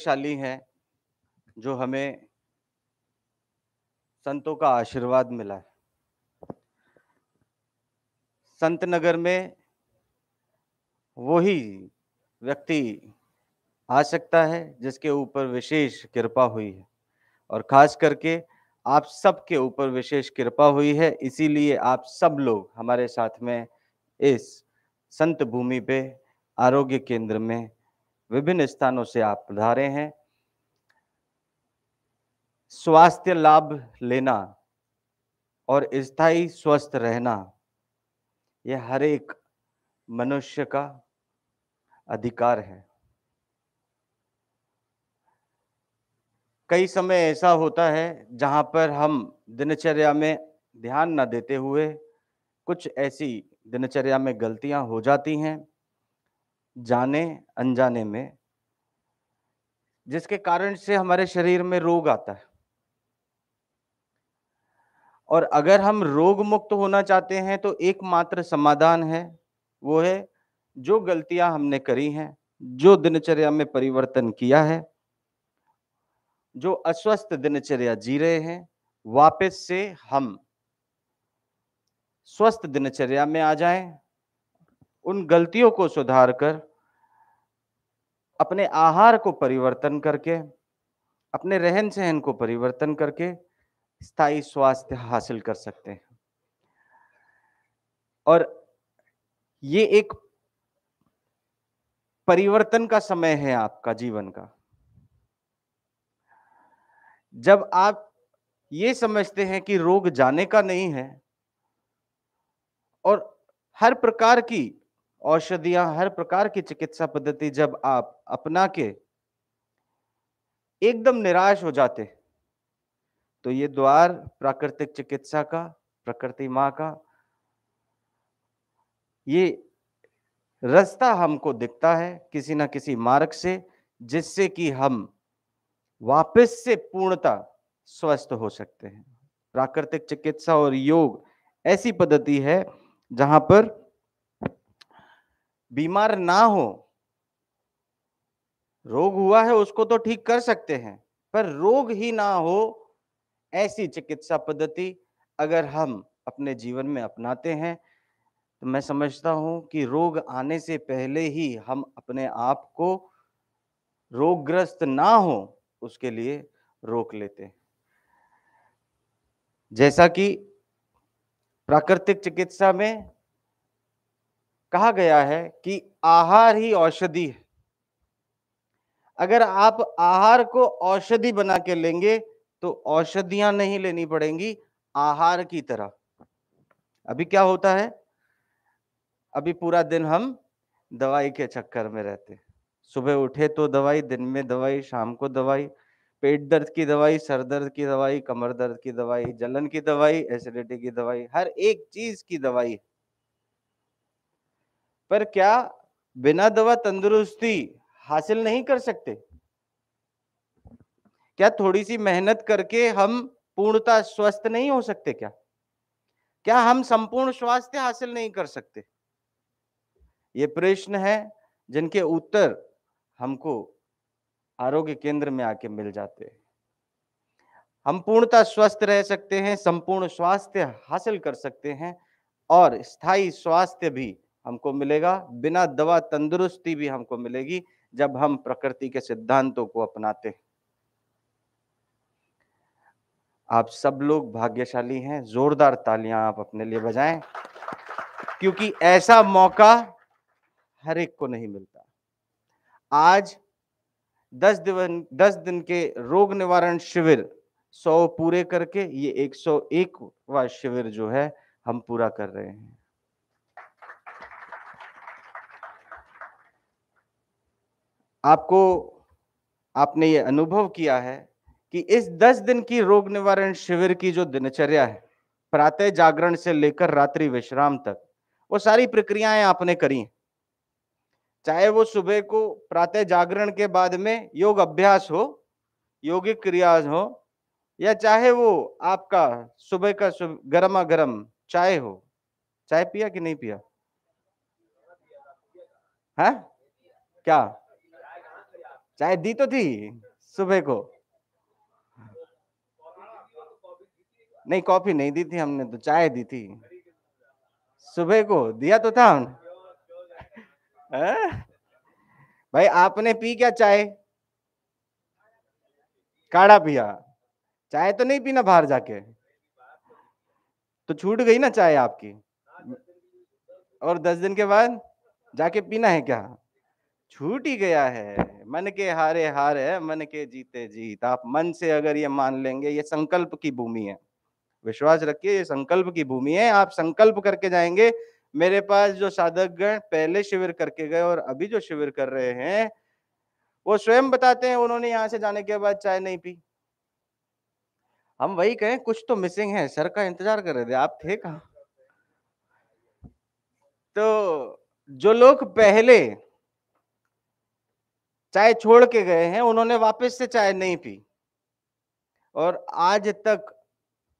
शाली हैं जो हमें संतों का आशीर्वाद मिला है संत नगर में वही व्यक्ति आ सकता है जिसके ऊपर विशेष कृपा हुई है और खास करके आप सब के ऊपर विशेष कृपा हुई है इसीलिए आप सब लोग हमारे साथ में इस संत भूमि पे आरोग्य केंद्र में विभिन्न स्थानों से आप पधारे हैं स्वास्थ्य लाभ लेना और स्थायी स्वस्थ रहना यह हर एक मनुष्य का अधिकार है कई समय ऐसा होता है जहां पर हम दिनचर्या में ध्यान न देते हुए कुछ ऐसी दिनचर्या में गलतियां हो जाती हैं जाने अनजाने में जिसके कारण से हमारे शरीर में रोग आता है और अगर हम रोग मुक्त होना चाहते हैं तो एकमात्र समाधान है वो है जो गलतियां हमने करी हैं जो दिनचर्या में परिवर्तन किया है जो अस्वस्थ दिनचर्या जी रहे हैं वापस से हम स्वस्थ दिनचर्या में आ जाएं उन गलतियों को सुधार कर अपने आहार को परिवर्तन करके अपने रहन सहन को परिवर्तन करके स्थायी स्वास्थ्य हासिल कर सकते हैं और ये एक परिवर्तन का समय है आपका जीवन का जब आप ये समझते हैं कि रोग जाने का नहीं है और हर प्रकार की औषधियां हर प्रकार की चिकित्सा पद्धति जब आप अपना के एकदम निराश हो जाते तो ये द्वार प्राकृतिक चिकित्सा का प्रकृति माँ का ये रास्ता हमको दिखता है किसी ना किसी मार्ग से जिससे कि हम वापस से पूर्णता स्वस्थ हो सकते हैं प्राकृतिक चिकित्सा और योग ऐसी पद्धति है जहां पर बीमार ना हो रोग हुआ है उसको तो ठीक कर सकते हैं पर रोग ही ना हो ऐसी चिकित्सा पद्धति अगर हम अपने जीवन में अपनाते हैं तो मैं समझता हूं कि रोग आने से पहले ही हम अपने आप को रोगग्रस्त ना हो उसके लिए रोक लेते हैं जैसा कि प्राकृतिक चिकित्सा में कहा गया है कि आहार ही औषधि है अगर आप आहार को औषधि बना के लेंगे तो औषधियां नहीं लेनी पड़ेंगी आहार की तरह अभी क्या होता है अभी पूरा दिन हम दवाई के चक्कर में रहते सुबह उठे तो दवाई दिन में दवाई शाम को दवाई पेट दर्द की दवाई सर दर्द की दवाई कमर दर्द की दवाई जलन की दवाई एसिडिटी की दवाई हर एक चीज की दवाई है पर क्या बिना दवा तंदुरुस्ती हासिल नहीं कर सकते क्या थोड़ी सी मेहनत करके हम पूर्णता स्वस्थ नहीं हो सकते क्या क्या हम संपूर्ण स्वास्थ्य हासिल नहीं कर सकते ये प्रश्न है जिनके उत्तर हमको आरोग्य केंद्र में आके मिल जाते हैं हम पूर्णता स्वस्थ रह सकते हैं संपूर्ण स्वास्थ्य हासिल कर सकते हैं और स्थायी स्वास्थ्य भी हमको मिलेगा बिना दवा तंदुरुस्ती भी हमको मिलेगी जब हम प्रकृति के सिद्धांतों को अपनाते आप सब लोग भाग्यशाली हैं जोरदार तालियां आप अपने लिए बजाएं क्योंकि ऐसा मौका हर एक को नहीं मिलता आज दस दिन दस दिन के रोग निवारण शिविर सौ पूरे करके ये एक सौ एकवा शिविर जो है हम पूरा कर रहे हैं आपको आपने ये अनुभव किया है कि इस दस दिन की रोग निवारण शिविर की जो दिनचर्या है प्रातः जागरण से लेकर रात्रि विश्राम तक वो सारी प्रक्रियाएं आपने करी चाहे वो सुबह को प्रातः जागरण के बाद में योग अभ्यास हो योगिक क्रिया हो या चाहे वो आपका सुबह का सुब, गर्मा गर्म चाय हो चाय पिया कि नहीं पिया है क्या चाय दी तो थी सुबह को नहीं कॉफी नहीं दी थी हमने तो चाय दी थी सुबह को दिया तो था हमने हाँ? भाई आपने पी क्या चाय काढ़ा पिया चाय तो नहीं पीना बाहर जाके तो छूट गई ना चाय आपकी और दस दिन के बाद जाके पीना है क्या छूट ही गया है मन के हारे हार है मन के जीते जीत आप मन से अगर ये मान लेंगे ये संकल्प की भूमि है विश्वास रखिए ये संकल्प की भूमि है आप संकल्प करके जाएंगे मेरे पास जो साधकगण पहले शिविर करके गए और अभी जो शिविर कर रहे हैं वो स्वयं बताते हैं उन्होंने यहाँ से जाने के बाद चाय नहीं पी हम वही कहें कुछ तो मिसिंग है सर का इंतजार कर रहे थे आप थे कहा तो जो लोग पहले चाय छोड़ के गए हैं उन्होंने वापस से चाय नहीं पी और आज तक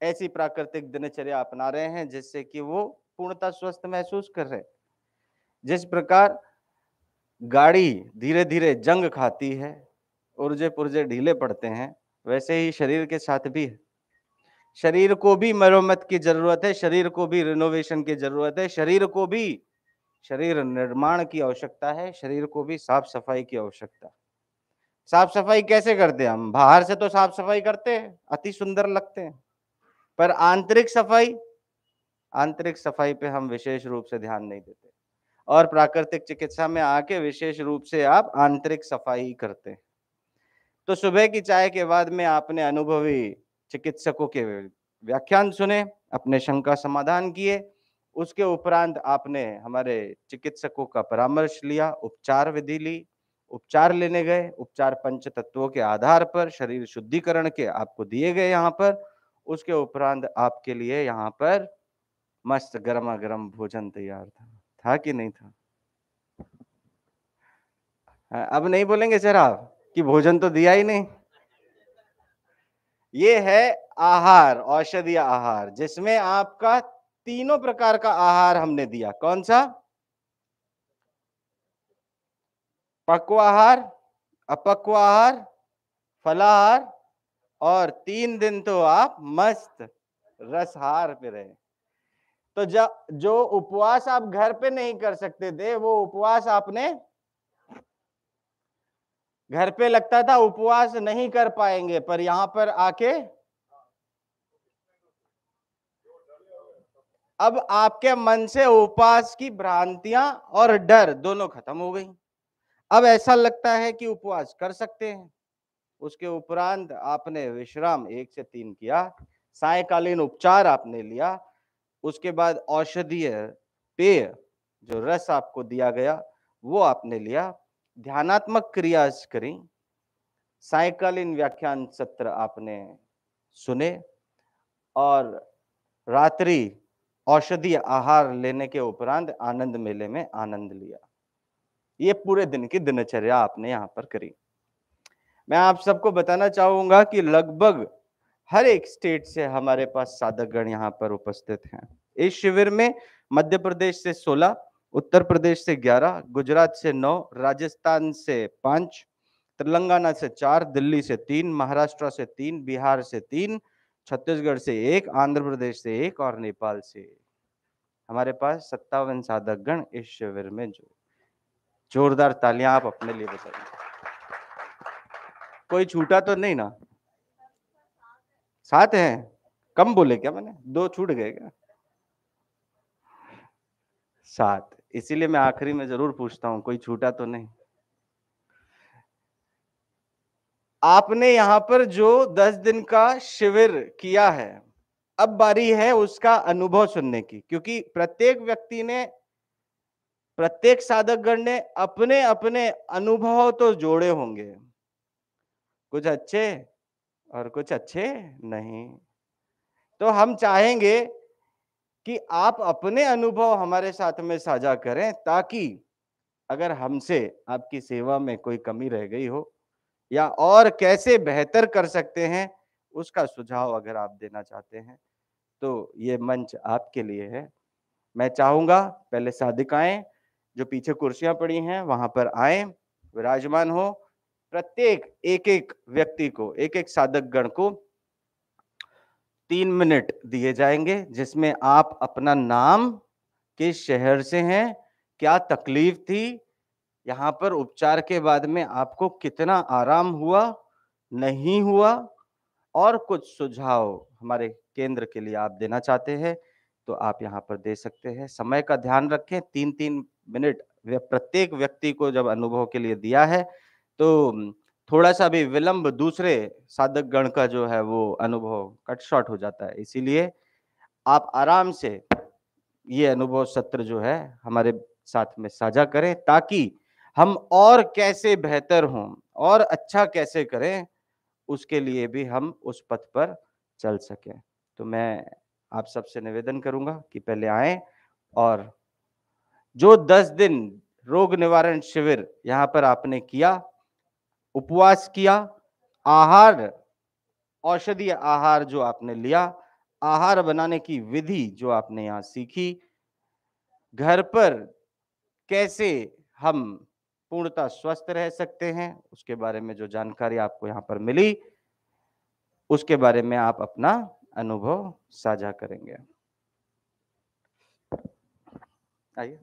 ऐसी प्राकृतिक दिनचर्या अपना रहे हैं जिससे कि वो पूर्णतः स्वस्थ महसूस कर रहे जिस प्रकार गाड़ी धीरे धीरे जंग खाती है उर्जे पुर्जे ढीले पड़ते हैं वैसे ही शरीर के साथ भी है शरीर को भी मरम्मत की जरूरत है शरीर को भी रिनोवेशन की जरूरत है शरीर को भी शरीर निर्माण की आवश्यकता है शरीर को भी साफ सफाई की आवश्यकता साफ सफाई कैसे करते हैं हम बाहर से तो साफ सफाई करते हैं अति सुंदर लगते हैं पर आंतरिक सफाई आंतरिक सफाई पे हम विशेष रूप से ध्यान नहीं देते और प्राकृतिक चिकित्सा में आके विशेष रूप से आप आंतरिक सफाई करते हैं तो सुबह की चाय के बाद में आपने अनुभवी चिकित्सकों के व्याख्यान सुने अपने शंका समाधान किए उसके उपरांत आपने हमारे चिकित्सकों का परामर्श लिया उपचार विधि ली उपचार लेने गए उपचार पंच तत्वों के आधार पर शरीर शुद्धिकरण के आपको दिए गए यहाँ पर उसके उपरांत आपके लिए यहाँ पर मस्त गर्मा गर्म भोजन तैयार था था कि नहीं था अब नहीं बोलेंगे सर आप कि भोजन तो दिया ही नहीं ये है आहार औषधीय आहार जिसमें आपका तीनों प्रकार का आहार हमने दिया कौन सा पक्व आहार अपक्व आहार फलाहार और तीन दिन तो आप मस्त रसहार पे रहे तो जब जो उपवास आप घर पे नहीं कर सकते थे वो उपवास आपने घर पे लगता था उपवास नहीं कर पाएंगे पर यहां पर आके अब आपके मन से उपवास की भ्रांतियां और डर दोनों खत्म हो गई अब ऐसा लगता है कि उपवास कर सकते हैं उसके उपरांत आपने विश्राम एक से तीन किया सायकालीन उपचार आपने लिया उसके बाद औषधीय पेय जो रस आपको दिया गया वो आपने लिया ध्यानात्मक क्रिया करी सायकालीन व्याख्यान सत्र आपने सुने और रात्रि औषधि आहार लेने के उपरांत आनंद मेले में आनंद लिया ये पूरे दिन की दिनचर्या आपने यहाँ पर करी मैं आप सबको बताना चाहूंगा कि लगभग हर एक स्टेट से हमारे पास साधकगण यहाँ पर उपस्थित हैं इस शिविर में मध्य प्रदेश से 16, उत्तर प्रदेश से 11, गुजरात से 9, राजस्थान से 5, तेलंगाना से 4, दिल्ली से 3, महाराष्ट्र से 3, बिहार से छत्तीसगढ़ से एक आंध्र प्रदेश से एक और नेपाल से एक हमारे पास सत्तावन साधक गण इस शिविर में जो जोरदार तालियां आप अपने लिए बताइए कोई छूटा तो नहीं ना सात हैं कम बोले क्या मैंने दो छूट गए क्या सात इसीलिए मैं आखिरी में जरूर पूछता हूं कोई छूटा तो नहीं आपने यहाँ पर जो दस दिन का शिविर किया है अब बारी है उसका अनुभव सुनने की क्योंकि प्रत्येक व्यक्ति ने प्रत्येक साधकगण ने अपने अपने अनुभव तो जोड़े होंगे कुछ अच्छे और कुछ अच्छे नहीं तो हम चाहेंगे कि आप अपने अनुभव हमारे साथ में साझा करें ताकि अगर हमसे आपकी सेवा में कोई कमी रह गई हो या और कैसे बेहतर कर सकते हैं उसका सुझाव अगर आप देना चाहते हैं तो ये मंच आपके लिए है मैं चाहूंगा पहले साधिकाएं जो पीछे कुर्सियां पड़ी हैं वहां पर आए विराजमान हो प्रत्येक एक एक व्यक्ति को एक एक साधक गण को तीन मिनट दिए जाएंगे जिसमें आप अपना नाम किस शहर से हैं क्या तकलीफ थी यहाँ पर उपचार के बाद में आपको कितना आराम हुआ नहीं हुआ और कुछ सुझाव हमारे केंद्र के लिए आप देना चाहते हैं तो आप यहाँ पर दे सकते हैं समय का ध्यान रखें तीन तीन मिनट प्रत्येक व्यक्ति को जब अनुभव के लिए दिया है तो थोड़ा सा भी विलंब दूसरे साधक गण का जो है वो अनुभव कट शॉर्ट हो जाता है इसीलिए आप आराम से ये अनुभव सत्र जो है हमारे साथ में साझा करें ताकि हम और कैसे बेहतर हों और अच्छा कैसे करें उसके लिए भी हम उस पथ पर चल सकें तो मैं आप सबसे निवेदन करूंगा कि पहले आए और जो दस दिन रोग निवारण शिविर यहाँ पर आपने किया उपवास किया आहार औषधीय आहार जो आपने लिया आहार बनाने की विधि जो आपने यहाँ सीखी घर पर कैसे हम पूर्णता स्वस्थ रह सकते हैं उसके बारे में जो जानकारी आपको यहाँ पर मिली उसके बारे में आप अपना अनुभव साझा करेंगे आइए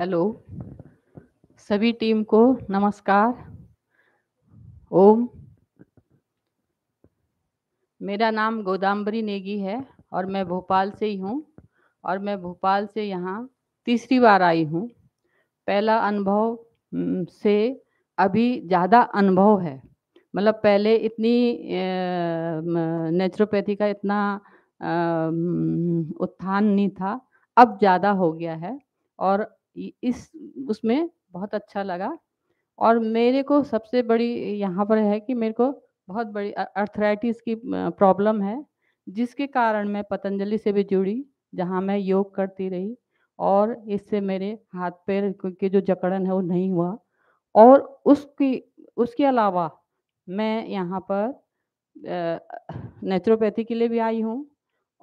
हेलो सभी टीम को नमस्कार ओम मेरा नाम गोदाम्बरी नेगी है और मैं भोपाल से ही हूँ और मैं भोपाल से यहाँ तीसरी बार आई हूँ पहला अनुभव से अभी ज़्यादा अनुभव है मतलब पहले इतनी नेचुरोपैथी का इतना उत्थान नहीं था अब ज़्यादा हो गया है और इस उसमें बहुत अच्छा लगा और मेरे को सबसे बड़ी यहाँ पर है कि मेरे को बहुत बड़ी अर्थराइटिस की प्रॉब्लम है जिसके कारण मैं पतंजलि से भी जुड़ी जहाँ मैं योग करती रही और इससे मेरे हाथ पैर के जो जकड़न है वो नहीं हुआ और उसकी उसके अलावा मैं यहाँ पर नेचुरोपैथी के लिए भी आई हूँ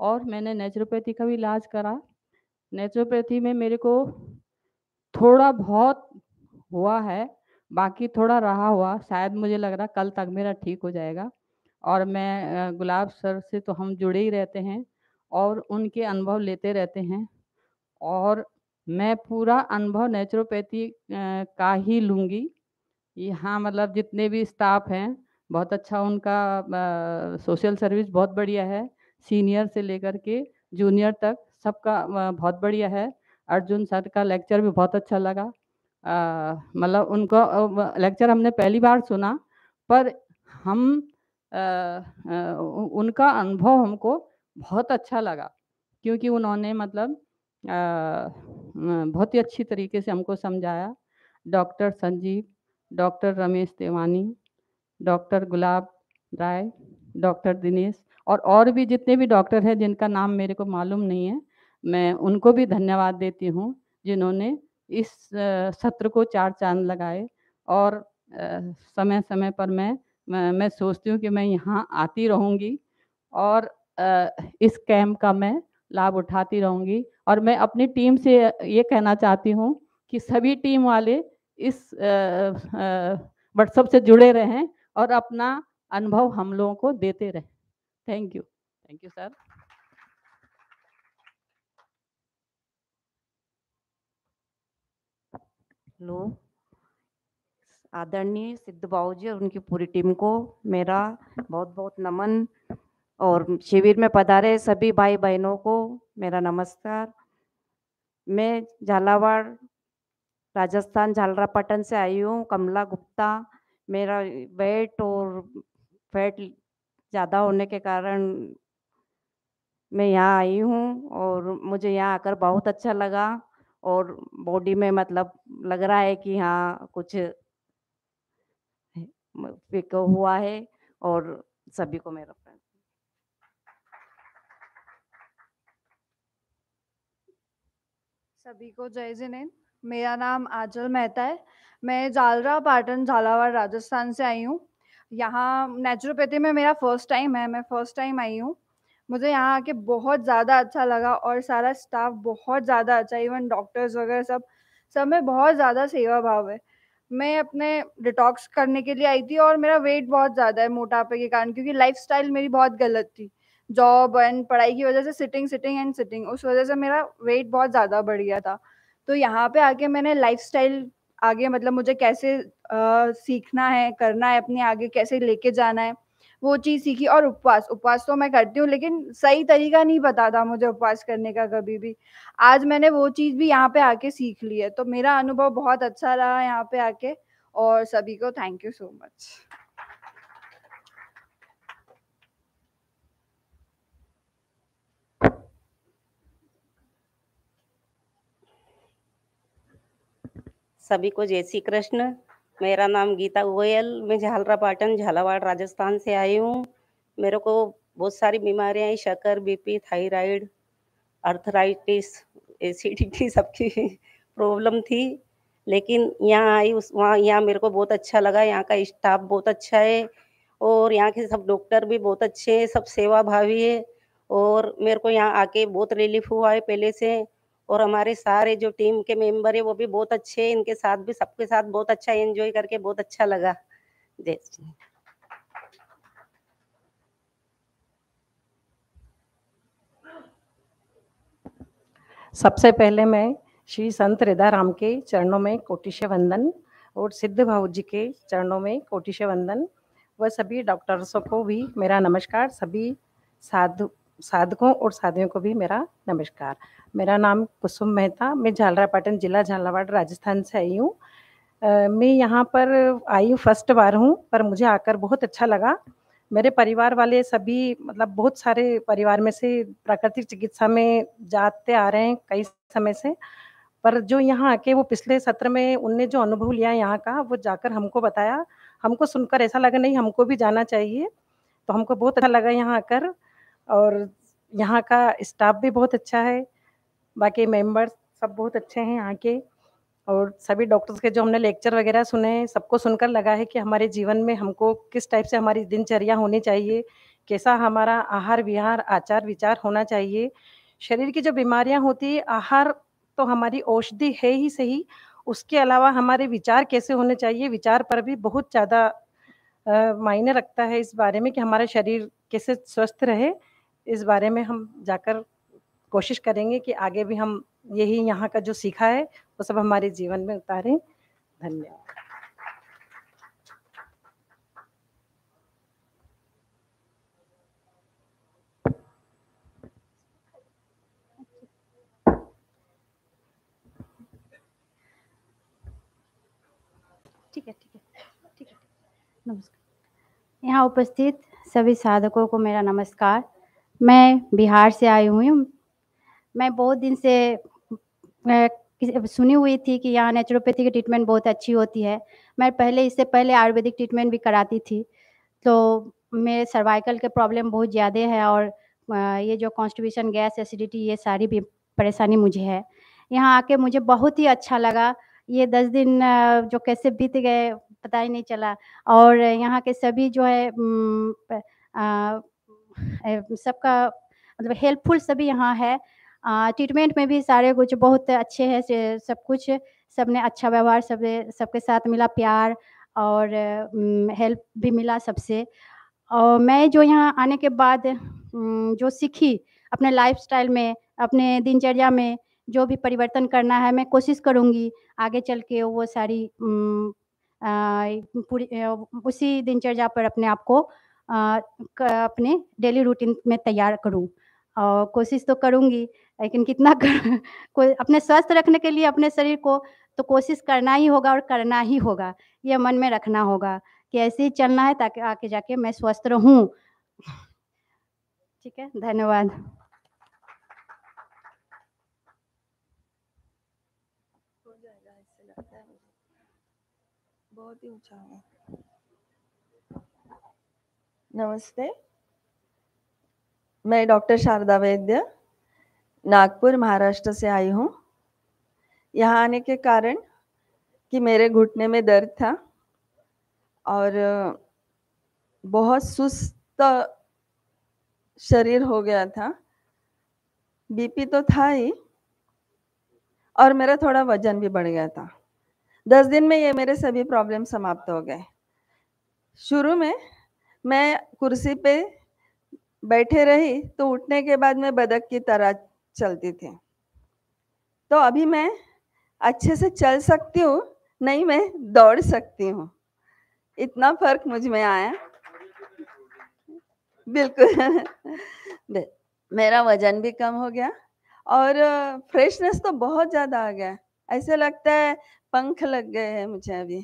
और मैंने नेचुरोपैथी का भी इलाज करा नेचुरोपैथी में मेरे को थोड़ा बहुत हुआ है बाकी थोड़ा रहा हुआ शायद मुझे लग रहा कल तक मेरा ठीक हो जाएगा और मैं गुलाब सर से तो हम जुड़े ही रहते हैं और उनके अनुभव लेते रहते हैं और मैं पूरा अनुभव नेचुरोपैथी का ही लूँगी यहाँ मतलब जितने भी स्टाफ हैं बहुत अच्छा उनका सोशल सर्विस बहुत बढ़िया है सीनियर से लेकर के जूनियर तक सबका बहुत बढ़िया है अर्जुन सर का लेक्चर भी बहुत अच्छा लगा मतलब उनको लेक्चर हमने पहली बार सुना पर हम आ, आ, उनका अनुभव हमको बहुत अच्छा लगा क्योंकि उन्होंने मतलब बहुत ही अच्छी तरीके से हमको समझाया doctor Sanjeev doctor Ramesh Devani doctor Gulab Rai doctor Dinesh और और भी जितने भी डॉक्टर हैं जिनका नाम मेरे को मालूम नहीं है मैं उनको भी धन्यवाद देती हूँ जिन्होंने इस सत्र को चार चांद लगाए और समय समय पर मैं मैं सोचती हूँ कि मैं यहाँ आती रहूँगी और इस कैम्प का मैं लाभ उठाती रहूँगी और मैं अपनी टीम से ये कहना चाहती हूँ कि सभी टीम वाले इस व्हाट्सअप से जुड़े रहें और अपना अनुभव हम लोगों को देते रहें thank you thank you sir लोग आदरणीय सिद्ध बाबू जी और उनकी पूरी टीम को मेरा बहुत बहुत नमन और शिविर में पधारे सभी भाई बहनों को मेरा नमस्कार मैं झालावाड़ राजस्थान झालरापटन से आई हूँ कमला गुप्ता मेरा वेट और फैट ज़्यादा होने के कारण मैं यहाँ आई हूँ और मुझे यहाँ आकर बहुत अच्छा लगा और बॉडी में मतलब लग रहा है कि हाँ कुछ हुआ है और सभी को मेरा सभी को जय जिनेन मेरा नाम आजल मेहता है मैं जालरा पाटन झालावाड़ राजस्थान से आई हूँ यहाँ नेचुरोपैथी में मेरा फर्स्ट टाइम है मैं फर्स्ट टाइम आई हूँ मुझे यहाँ आके बहुत ज़्यादा अच्छा लगा और सारा स्टाफ बहुत ज़्यादा अच्छा इवन डॉक्टर्स वगैरह सब सब में बहुत ज़्यादा सेवा भाव है मैं अपने डिटॉक्स करने के लिए आई थी और मेरा वेट बहुत ज़्यादा है मोटापे के कारण क्योंकि लाइफ मेरी बहुत गलत थी जॉब एंड पढ़ाई की वजह से सिटिंग सिटिंग एंड सिटिंग उस वजह से मेरा वेट बहुत ज़्यादा बढ़ गया था तो यहाँ पे आके मैंने लाइफ आगे मतलब मुझे कैसे आ, सीखना है करना है अपने आगे कैसे लेके जाना है वो चीज़ सीखी और उपवास उपवास तो मैं करती हूँ लेकिन सही तरीका नहीं पता था मुझे उपवास करने का कभी भी आज मैंने वो चीज़ भी यहाँ पे आके सीख ली है तो मेरा अनुभव बहुत अच्छा रहा यहाँ पे आके और सभी को थैंक यू सो मच सभी को जय श्री कृष्ण मेरा नाम गीता गोयल मैं झालरा पाटन झालावाड़ राजस्थान से आई हूँ मेरे को बहुत सारी बीमारियाँ हैं शक्कर बीपी थायराइड अर्थराइटिस एसिडिटी सबकी प्रॉब्लम थी लेकिन यहाँ आई उस वहाँ यहाँ मेरे को बहुत अच्छा लगा यहाँ का स्टाफ बहुत अच्छा है और यहाँ के सब डॉक्टर भी बहुत अच्छे हैं सब सेवा भावी है और मेरे को यहाँ आके बहुत रिलीफ हुआ है पहले से और हमारे सारे जो टीम के मेंबर है वो भी बहुत अच्छे हैं इनके साथ भी सबके साथ बहुत अच्छा एंजॉय करके बहुत अच्छा लगा सबसे पहले मैं श्री संत राम के चरणों में कोटिश वंदन और सिद्ध भाव जी के चरणों में कोटिश वंदन व सभी डॉक्टर्सों को भी मेरा नमस्कार सभी साधु साधकों और साधियों को भी मेरा नमस्कार मेरा नाम कुसुम मेहता मैं झालरापाटन जिला झालावाड़ राजस्थान से आई हूँ मैं यहाँ पर आई हूँ फर्स्ट बार हूँ पर मुझे आकर बहुत अच्छा लगा मेरे परिवार वाले सभी मतलब बहुत सारे परिवार में से प्राकृतिक चिकित्सा में जाते आ रहे हैं कई समय से पर जो यहाँ आके वो पिछले सत्र में उनने जो अनुभव लिया यहाँ का वो जाकर हमको बताया हमको सुनकर ऐसा लगा नहीं हमको भी जाना चाहिए तो हमको बहुत अच्छा लगा यहाँ आकर और यहाँ का स्टाफ भी बहुत अच्छा है बाकी मेंबर्स सब बहुत अच्छे हैं यहाँ के और सभी डॉक्टर्स के जो हमने लेक्चर वगैरह सुने हैं सबको सुनकर लगा है कि हमारे जीवन में हमको किस टाइप से हमारी दिनचर्या होनी चाहिए कैसा हमारा आहार विहार आचार विचार होना चाहिए शरीर की जो बीमारियां होती है आहार तो हमारी औषधि है ही सही उसके अलावा हमारे विचार कैसे होने चाहिए विचार पर भी बहुत ज़्यादा मायने रखता है इस बारे में कि हमारा शरीर कैसे स्वस्थ रहे इस बारे में हम जाकर कोशिश करेंगे कि आगे भी हम यही यहाँ का जो सीखा है वो सब हमारे जीवन में उतारें धन्यवाद ठीक है ठीक है ठीक है नमस्कार यहाँ उपस्थित सभी साधकों को मेरा नमस्कार मैं बिहार से आई हुई हूँ मैं बहुत दिन से सुनी हुई थी कि यहाँ नेचुरोपैथी की ट्रीटमेंट बहुत अच्छी होती है मैं पहले इससे पहले आयुर्वेदिक ट्रीटमेंट भी कराती थी तो मेरे सर्वाइकल के प्रॉब्लम बहुत ज़्यादा है और ये जो कॉन्स्टिट्यूशन गैस एसिडिटी ये सारी भी परेशानी मुझे है यहाँ आके मुझे बहुत ही अच्छा लगा ये दस दिन जो कैसे बीत गए पता ही नहीं चला और यहाँ के सभी जो है सबका मतलब हेल्पफुल सभी यहाँ है ट्रीटमेंट में भी सारे कुछ बहुत अच्छे हैं सब कुछ सबने अच्छा व्यवहार सब सबके साथ मिला प्यार और हेल्प भी मिला सबसे और मैं जो यहाँ आने के बाद जो सीखी अपने लाइफस्टाइल में अपने दिनचर्या में जो भी परिवर्तन करना है मैं कोशिश करूँगी आगे चल के वो सारी पूरी उसी दिनचर्या पर अपने आप को अपने डेली रूटीन में तैयार करूँ और कोशिश तो करूँगी लेकिन कितना कर, को, अपने स्वस्थ रखने के लिए अपने शरीर को तो कोशिश करना ही होगा और करना ही होगा यह मन में रखना होगा कि ऐसे ही चलना है ताकि आके जाके मैं स्वस्थ रहूँ ठीक है धन्यवाद बहुत ही ऊंचा है नमस्ते मैं डॉक्टर शारदा वैद्य नागपुर महाराष्ट्र से आई हूँ यहाँ आने के कारण कि मेरे घुटने में दर्द था और बहुत सुस्त शरीर हो गया था बीपी तो था ही और मेरा थोड़ा वजन भी बढ़ गया था दस दिन में ये मेरे सभी प्रॉब्लम समाप्त हो गए शुरू में मैं कुर्सी पे बैठे रही तो उठने के बाद मैं बदक की तरह चलती थी तो अभी मैं अच्छे से चल सकती हूँ नहीं मैं दौड़ सकती हूँ इतना फर्क मुझ में आया बिल्कुल मेरा वजन भी कम हो गया और फ्रेशनेस तो बहुत ज़्यादा आ गया ऐसे लगता है पंख लग गए हैं मुझे अभी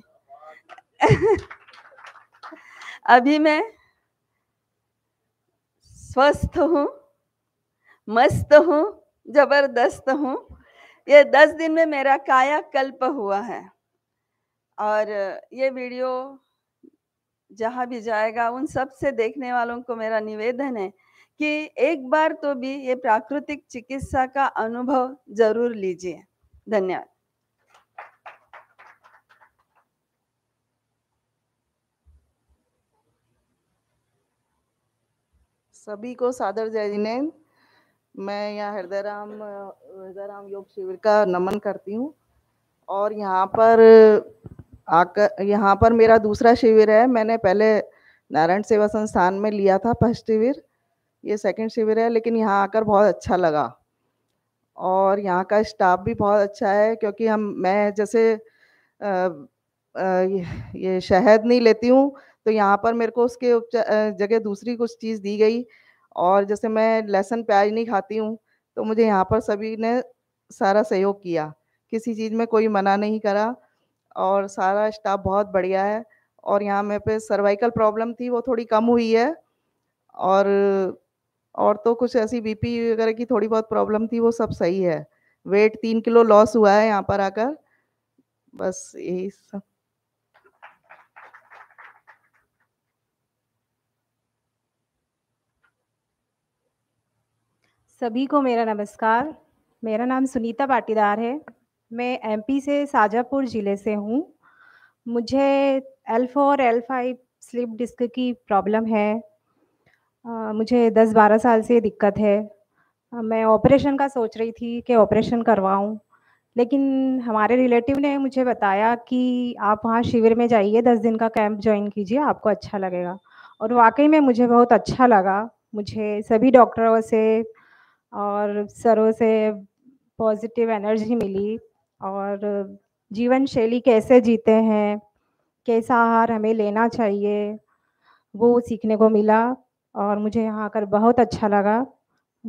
अभी मैं स्वस्थ हूँ मस्त हूँ जबरदस्त हूँ ये दस दिन में मेरा काया कल्प हुआ है और ये वीडियो जहाँ भी जाएगा उन सब से देखने वालों को मेरा निवेदन है कि एक बार तो भी ये प्राकृतिक चिकित्सा का अनुभव जरूर लीजिए धन्यवाद सभी को सादर जय जिनेन मैं यहाँ हृदय राम हृदय राम योग शिविर का नमन करती हूँ और यहाँ पर आकर यहाँ पर मेरा दूसरा शिविर है मैंने पहले नारायण सेवा संस्थान में लिया था फर्स्ट शिविर ये सेकंड शिविर है लेकिन यहाँ आकर बहुत अच्छा लगा और यहाँ का स्टाफ भी बहुत अच्छा है क्योंकि हम मैं जैसे आ, आ, ये, ये शहद नहीं लेती हूँ तो यहाँ पर मेरे को उसके जगह दूसरी कुछ चीज़ दी गई और जैसे मैं लहसुन प्याज नहीं खाती हूँ तो मुझे यहाँ पर सभी ने सारा सहयोग किया किसी चीज़ में कोई मना नहीं करा और सारा स्टाफ बहुत बढ़िया है और यहाँ मेरे पे सर्वाइकल प्रॉब्लम थी वो थोड़ी कम हुई है और और तो कुछ ऐसी बीपी वगैरह की थोड़ी बहुत प्रॉब्लम थी वो सब सही है वेट तीन किलो लॉस हुआ है यहाँ पर आकर बस यही सब सभी को मेरा नमस्कार मेरा नाम सुनीता पाटीदार है मैं एमपी से साजापुर ज़िले से हूँ मुझे L four L five slip disc की प्रॉब्लम है आ, मुझे दस बारह साल से दिक्कत है आ, मैं ऑपरेशन का सोच रही थी कि ऑपरेशन करवाऊँ लेकिन हमारे रिलेटिव ने मुझे बताया कि आप वहाँ शिविर में जाइए दस दिन का कैंप ज्वाइन कीजिए आपको अच्छा लगेगा और वाकई में मुझे बहुत अच्छा लगा मुझे सभी डॉक्टरों से और सरों से पॉजिटिव एनर्जी मिली और जीवन शैली कैसे जीते हैं कैसा आहार हमें लेना चाहिए वो सीखने को मिला और मुझे यहाँ आकर बहुत अच्छा लगा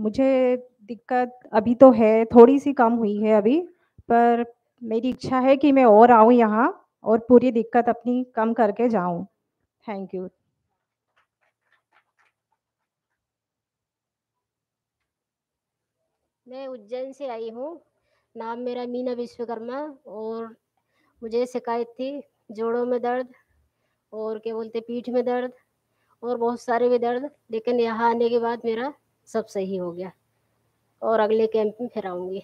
मुझे दिक्कत अभी तो है थोड़ी सी कम हुई है अभी पर मेरी इच्छा है कि मैं और आऊँ यहाँ और पूरी दिक्कत अपनी कम करके जाऊँ थैंक यू मैं उज्जैन से आई हूँ नाम मेरा मीना विश्वकर्मा और मुझे शिकायत थी जोड़ों में दर्द और क्या बोलते पीठ में दर्द और बहुत सारे भी दर्द लेकिन यहाँ आने के बाद मेरा सब सही हो गया और अगले कैंप में फिर आऊँगी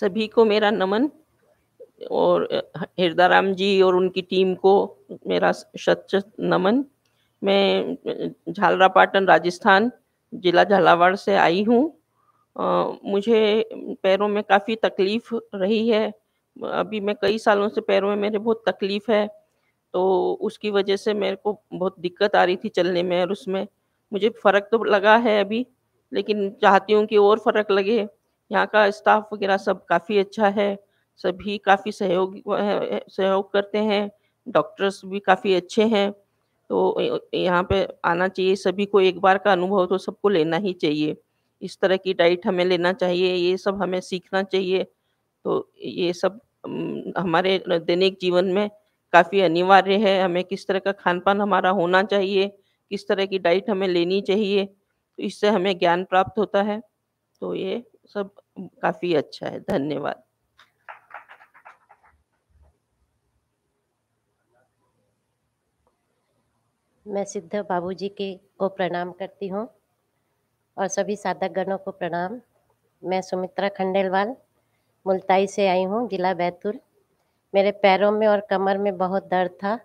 सभी को मेरा नमन और हिरदाराम जी और उनकी टीम को मेरा सच नमन मैं झालरापाटन राजस्थान जिला झालावाड़ से आई हूँ मुझे पैरों में काफ़ी तकलीफ रही है अभी मैं कई सालों से पैरों में मेरे बहुत तकलीफ है तो उसकी वजह से मेरे को बहुत दिक्कत आ रही थी चलने में और उसमें मुझे फ़र्क तो लगा है अभी लेकिन चाहती हूँ कि और फ़र्क लगे यहाँ का स्टाफ वगैरह सब काफ़ी अच्छा है सभी काफ़ी सहयोग सहयोग करते हैं डॉक्टर्स भी काफ़ी अच्छे हैं तो यहाँ पे आना चाहिए सभी को एक बार का अनुभव तो सबको लेना ही चाहिए इस तरह की डाइट हमें लेना चाहिए ये सब हमें सीखना चाहिए तो ये सब हमारे दैनिक जीवन में काफ़ी अनिवार्य है हमें किस तरह का खान पान हमारा होना चाहिए किस तरह की डाइट हमें लेनी चाहिए तो इससे हमें ज्ञान प्राप्त होता है तो ये सब काफ़ी अच्छा है धन्यवाद मैं सिद्ध बाबू जी के को प्रणाम करती हूँ और सभी साधकगणों को प्रणाम मैं सुमित्रा खंडेलवाल मुल्ताई से आई हूँ जिला बैतूल मेरे पैरों में और कमर में बहुत दर्द था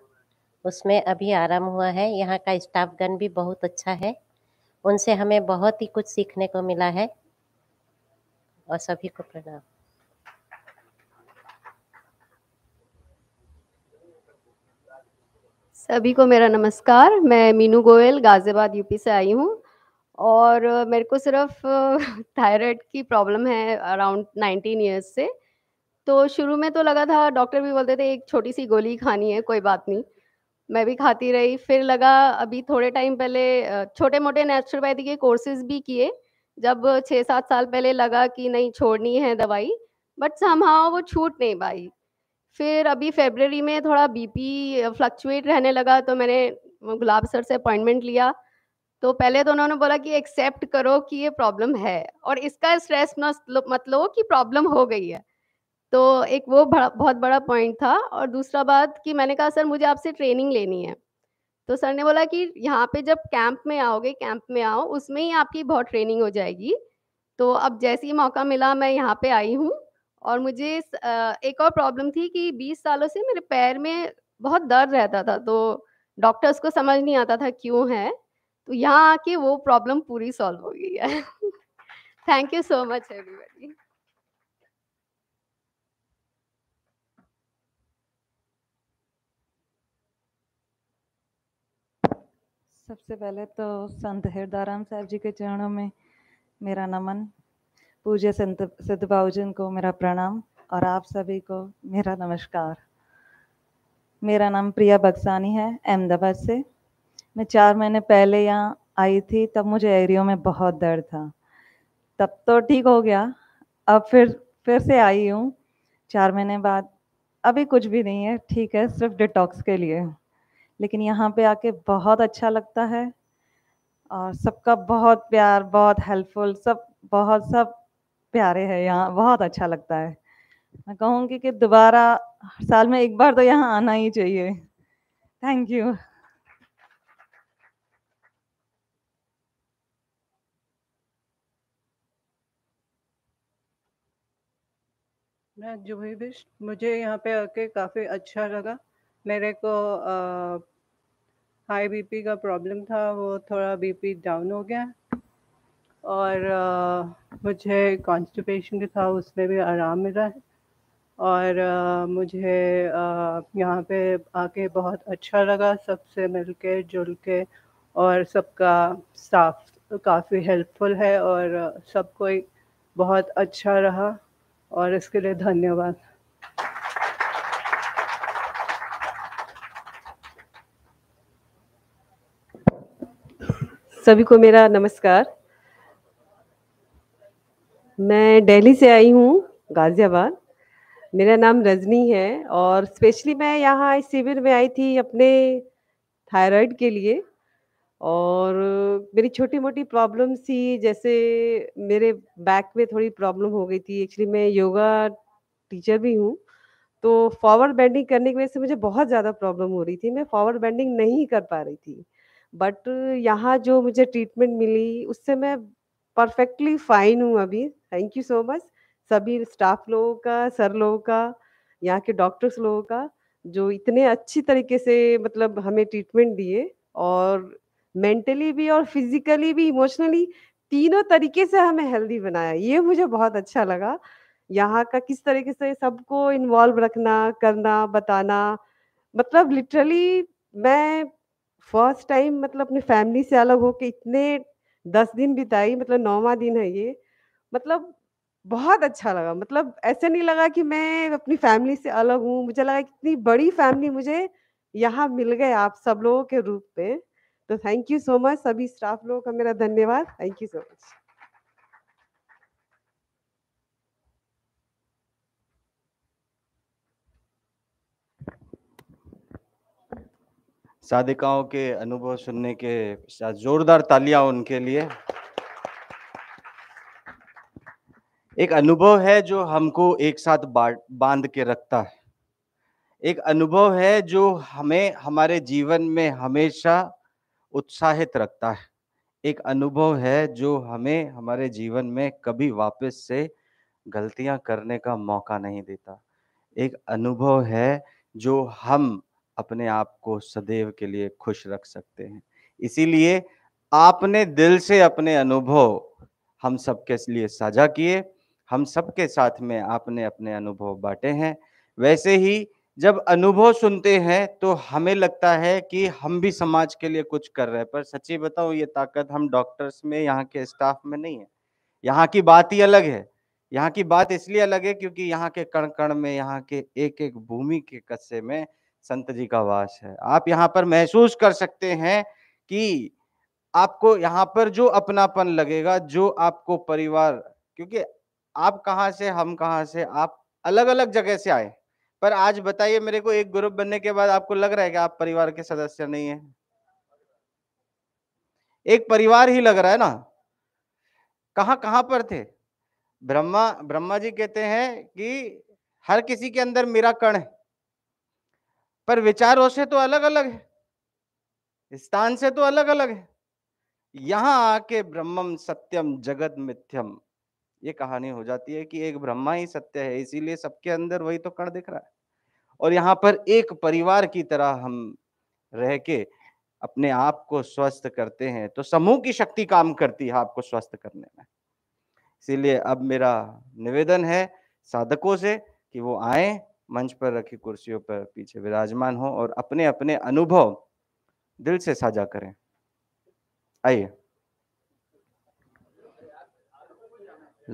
उसमें अभी आराम हुआ है यहाँ का स्टाफ भी बहुत अच्छा है उनसे हमें बहुत ही कुछ सीखने को मिला है और सभी को प्रणाम सभी को मेरा नमस्कार मैं मीनू गोयल गाज़ियाबाद यूपी से आई हूँ और मेरे को सिर्फ थायराइड की प्रॉब्लम है अराउंड 19 इयर्स से तो शुरू में तो लगा था डॉक्टर भी बोलते थे एक छोटी सी गोली खानी है कोई बात नहीं मैं भी खाती रही फिर लगा अभी थोड़े टाइम पहले छोटे मोटे नेचुरोपैथी के कोर्सेज भी किए जब छः सात साल पहले लगा कि नहीं छोड़नी है दवाई बट समहा वो छूट नहीं पाई फिर अभी फेबररी में थोड़ा बीपी फ्लक्चुएट रहने लगा तो मैंने गुलाब सर से अपॉइंटमेंट लिया तो पहले तो उन्होंने बोला कि एक्सेप्ट करो कि ये प्रॉब्लम है और इसका स्ट्रेस मत लो कि प्रॉब्लम हो गई है तो एक वो बड़ा, बहुत बड़ा पॉइंट था और दूसरा बात कि मैंने कहा सर मुझे आपसे ट्रेनिंग लेनी है तो सर ने बोला कि यहाँ पे जब कैंप में आओगे कैंप में आओ उसमें ही आपकी बहुत ट्रेनिंग हो जाएगी तो अब जैसे ही मौका मिला मैं यहाँ पे आई हूँ और मुझे एक और प्रॉब्लम थी कि 20 सालों से मेरे पैर में बहुत दर्द रहता था तो डॉक्टर्स को समझ नहीं आता था क्यों है तो यहाँ आके वो प्रॉब्लम पूरी सॉल्व हो गई है thank you so much everybody सबसे पहले तो संत हिरदाराम साहब जी के चरणों में मेरा नमन पूज्य संत सिद्ध बाबूजन को मेरा प्रणाम और आप सभी को मेरा नमस्कार मेरा नाम प्रिया बक्सानी है अहमदाबाद से मैं चार महीने पहले यहाँ आई थी तब मुझे एरियो में बहुत दर्द था तब तो ठीक हो गया अब फिर फिर से आई हूँ चार महीने बाद अभी कुछ भी नहीं है ठीक है सिर्फ डिटॉक्स के लिए लेकिन यहाँ पे आके बहुत अच्छा लगता है और सबका बहुत प्यार बहुत हेल्पफुल सब बहुत सब प्यारे हैं यहाँ बहुत अच्छा लगता है मैं कहूँगी कि दोबारा साल में एक बार तो यहाँ आना ही चाहिए थैंक यू मैं जूही बिश मुझे यहाँ पे आके काफ़ी अच्छा लगा मेरे को आ, हाई बीपी का प्रॉब्लम था वो थोड़ा बीपी डाउन हो गया और आ, मुझे कॉन्स्टिपेशन के था उसमें भी आराम मिला है और आ, मुझे यहाँ पे आके बहुत अच्छा लगा सबसे मिल के जुल के और सबका स्टाफ काफ़ी हेल्पफुल है और सब कोई बहुत अच्छा रहा और इसके लिए धन्यवाद सभी को मेरा नमस्कार मैं दिल्ली से आई हूँ गाज़ियाबाद मेरा नाम रजनी है और स्पेशली मैं यहाँ इस शिविर में आई थी अपने थायराइड के लिए और मेरी छोटी मोटी प्रॉब्लम थी जैसे मेरे बैक में थोड़ी प्रॉब्लम हो गई थी एक्चुअली मैं योगा टीचर भी हूँ तो फॉरवर्ड बेंडिंग करने की वजह से मुझे बहुत ज़्यादा प्रॉब्लम हो रही थी मैं फॉरवर्ड बेंडिंग नहीं कर पा रही थी बट यहाँ जो मुझे ट्रीटमेंट मिली उससे मैं परफेक्टली फाइन हूँ अभी थैंक यू सो मच सभी स्टाफ लोगों का सर लोगों का यहाँ के डॉक्टर्स लोगों का जो इतने अच्छी तरीके से मतलब हमें ट्रीटमेंट दिए और मेंटली भी और फिजिकली भी इमोशनली तीनों तरीके से हमें हेल्दी बनाया ये मुझे बहुत अच्छा लगा यहाँ का किस तरीके से सबको इन्वॉल्व रखना करना बताना मतलब लिटरली मैं फर्स्ट टाइम मतलब अपनी फैमिली से अलग होके इतने दस दिन बिताई मतलब नौवा दिन है ये मतलब बहुत अच्छा लगा मतलब ऐसे नहीं लगा कि मैं अपनी फैमिली से अलग हूँ मुझे लगा कि इतनी बड़ी फैमिली मुझे यहाँ मिल गए आप सब लोगों के रूप में तो थैंक यू सो मच सभी स्टाफ लोगों का मेरा धन्यवाद थैंक यू सो मच साधिकाओं के अनुभव सुनने के साथ जोरदार तालियां उनके लिए एक अनुभव है जो हमको एक साथ बांध के रखता है एक अनुभव है जो हमें हमारे जीवन में हमेशा उत्साहित रखता है एक अनुभव है जो हमें हमारे जीवन में कभी वापस से गलतियां करने का मौका नहीं देता एक अनुभव है जो हम अपने आप को सदैव के लिए खुश रख सकते हैं इसीलिए आपने दिल से अपने अनुभव हम सबके लिए साझा किए हम सबके साथ में आपने अपने अनुभव बांटे हैं वैसे ही जब अनुभव सुनते हैं तो हमें लगता है कि हम भी समाज के लिए कुछ कर रहे हैं पर सच्ची बताओ ये ताकत हम डॉक्टर्स में यहाँ के स्टाफ में नहीं है यहाँ की बात ही अलग है यहाँ की बात इसलिए अलग है क्योंकि यहाँ के कण कण में यहाँ के एक एक भूमि के कस्से में संत जी का वास है आप यहाँ पर महसूस कर सकते हैं कि आपको यहाँ पर जो अपनापन लगेगा जो आपको परिवार क्योंकि आप कहाँ से हम कहाँ से आप अलग अलग जगह से आए पर आज बताइए मेरे को एक ग्रुप बनने के बाद आपको लग रहा है कि आप परिवार के सदस्य नहीं है एक परिवार ही लग रहा है ना कहाँ कहाँ पर थे ब्रह्मा ब्रह्मा जी कहते हैं कि हर किसी के अंदर मेरा कण है पर विचारों से तो अलग अलग है स्थान से तो अलग अलग है यहां आके ब्रह्मम सत्यम जगत मिथ्यम ये कहानी हो जाती है कि एक ब्रह्मा ही सत्य है इसीलिए सबके अंदर वही तो कण दिख रहा है और यहाँ पर एक परिवार की तरह हम रह के अपने आप को स्वस्थ करते हैं तो समूह की शक्ति काम करती है आपको स्वस्थ करने में इसीलिए अब मेरा निवेदन है साधकों से कि वो आए मंच पर रखी कुर्सियों पर पीछे विराजमान हो और अपने अपने अनुभव दिल से साझा करें आइए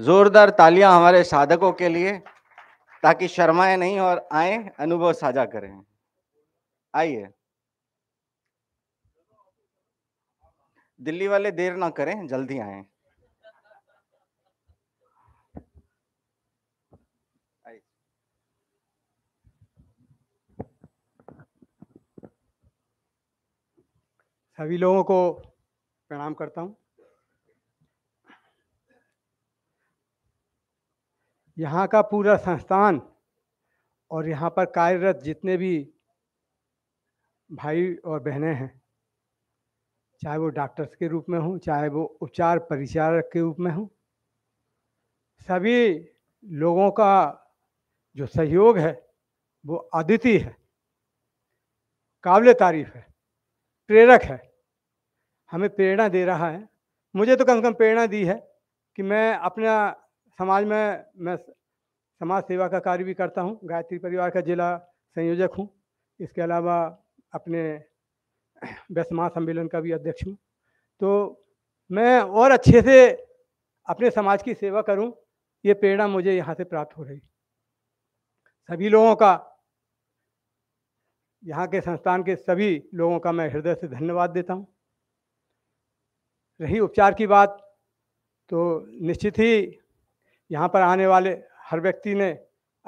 जोरदार तालियां हमारे साधकों के लिए ताकि शर्माए नहीं और आए अनुभव साझा करें आइए दिल्ली वाले देर ना करें जल्दी आए सभी लोगों को प्रणाम करता हूँ यहाँ का पूरा संस्थान और यहाँ पर कार्यरत जितने भी भाई और बहनें हैं चाहे वो डॉक्टर्स के रूप में हों चाहे वो उपचार परिचारक के रूप में हों सभी लोगों का जो सहयोग है वो अद्वितीय है काबिल तारीफ है प्रेरक है हमें प्रेरणा दे रहा है मुझे तो कम से कम प्रेरणा दी है कि मैं अपना समाज में मैं समाज सेवा का कार्य भी करता हूँ गायत्री परिवार का जिला संयोजक हूँ इसके अलावा अपने व्यसमा सम्मेलन का भी अध्यक्ष हूँ तो मैं और अच्छे से अपने समाज की सेवा करूं ये प्रेरणा मुझे यहाँ से प्राप्त हो रही सभी लोगों का यहाँ के संस्थान के सभी लोगों का मैं हृदय से धन्यवाद देता हूँ रही उपचार की बात तो निश्चित ही यहाँ पर आने वाले हर व्यक्ति ने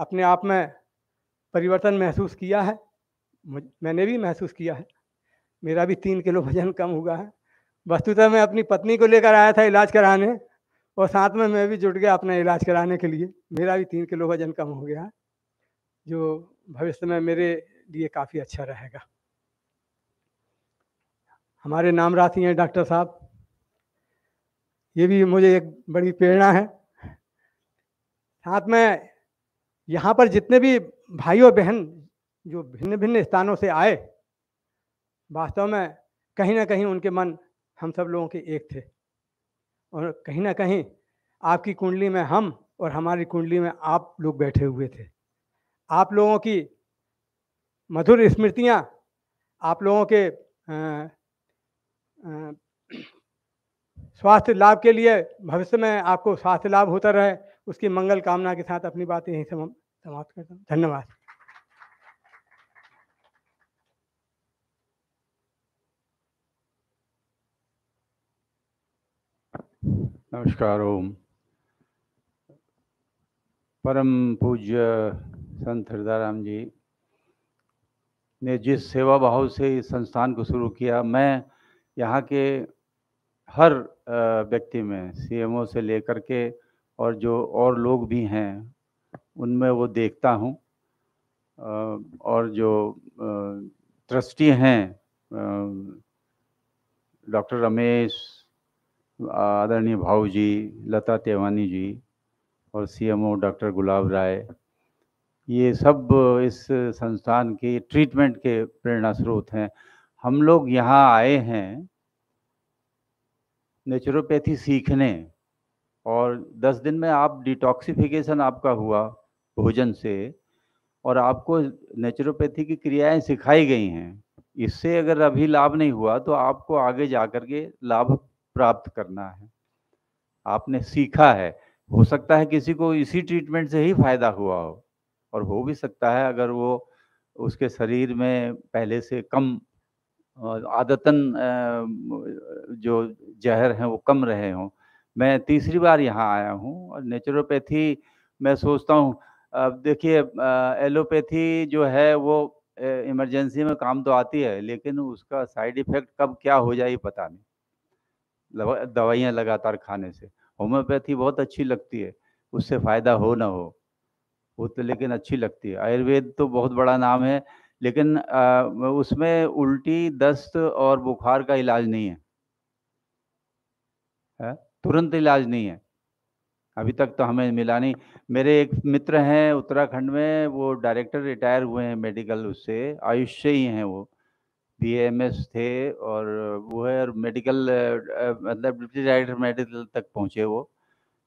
अपने आप में परिवर्तन महसूस किया है मैंने भी महसूस किया है मेरा भी तीन किलो वजन कम हुआ है वस्तुतः मैं अपनी पत्नी को लेकर आया था इलाज कराने और साथ में मैं भी जुट गया अपना इलाज कराने के लिए मेरा भी तीन किलो वजन कम हो गया है जो भविष्य में मेरे लिए काफ़ी अच्छा रहेगा हमारे नाम राशि हैं डॉक्टर साहब ये भी मुझे एक बड़ी प्रेरणा है साथ में यहाँ पर जितने भी भाई और बहन जो भिन्न भिन्न स्थानों से आए वास्तव में कहीं ना कहीं उनके मन हम सब लोगों के एक थे और कहीं ना कहीं आपकी कुंडली में हम और हमारी कुंडली में आप लोग बैठे हुए थे आप लोगों की मधुर स्मृतियाँ आप लोगों के स्वास्थ्य लाभ के लिए भविष्य में आपको स्वास्थ्य लाभ होता रहे उसकी मंगल कामना के साथ अपनी बात यहीं समाप्त करता हूँ धन्यवाद नमस्कार ओम परम पूज्य संत हृदाराम जी ने जिस सेवा भाव से इस संस्थान को शुरू किया मैं यहाँ के हर व्यक्ति में सीएमओ से लेकर के और जो और लोग भी हैं उनमें वो देखता हूँ और जो ट्रस्टी हैं डॉक्टर रमेश आदरणीय भाऊ जी लता तेवानी जी और सीएमओ डॉक्टर गुलाब राय ये सब इस संस्थान के ट्रीटमेंट के प्रेरणा स्रोत हैं हम लोग यहाँ आए हैं नेचुरोपैथी सीखने और 10 दिन में आप डिटॉक्सिफिकेशन आपका हुआ भोजन से और आपको नेचुरोपैथी की क्रियाएं सिखाई गई हैं इससे अगर अभी लाभ नहीं हुआ तो आपको आगे जा कर के लाभ प्राप्त करना है आपने सीखा है हो सकता है किसी को इसी ट्रीटमेंट से ही फायदा हुआ हो और हो भी सकता है अगर वो उसके शरीर में पहले से कम आदतन जो जहर हैं वो कम रहे हों मैं तीसरी बार यहाँ आया हूँ और नेचुरोपैथी मैं सोचता हूँ अब देखिए एलोपैथी जो है वो इमरजेंसी में काम तो आती है लेकिन उसका साइड इफ़ेक्ट कब क्या हो जाए पता नहीं दवाइयाँ लगातार खाने से होम्योपैथी बहुत अच्छी लगती है उससे फ़ायदा हो ना हो वो तो लेकिन अच्छी लगती है आयुर्वेद तो बहुत बड़ा नाम है लेकिन आ, उसमें उल्टी दस्त और बुखार का इलाज नहीं है, तुरंत इलाज नहीं है अभी तक तो हमें मिला नहीं मेरे एक मित्र हैं उत्तराखंड में वो डायरेक्टर रिटायर हुए हैं मेडिकल उससे आयुष से ही हैं वो बी एम एस थे और वो है और मेडिकल मतलब डिप्टी डायरेक्टर मेडिकल तक पहुंचे वो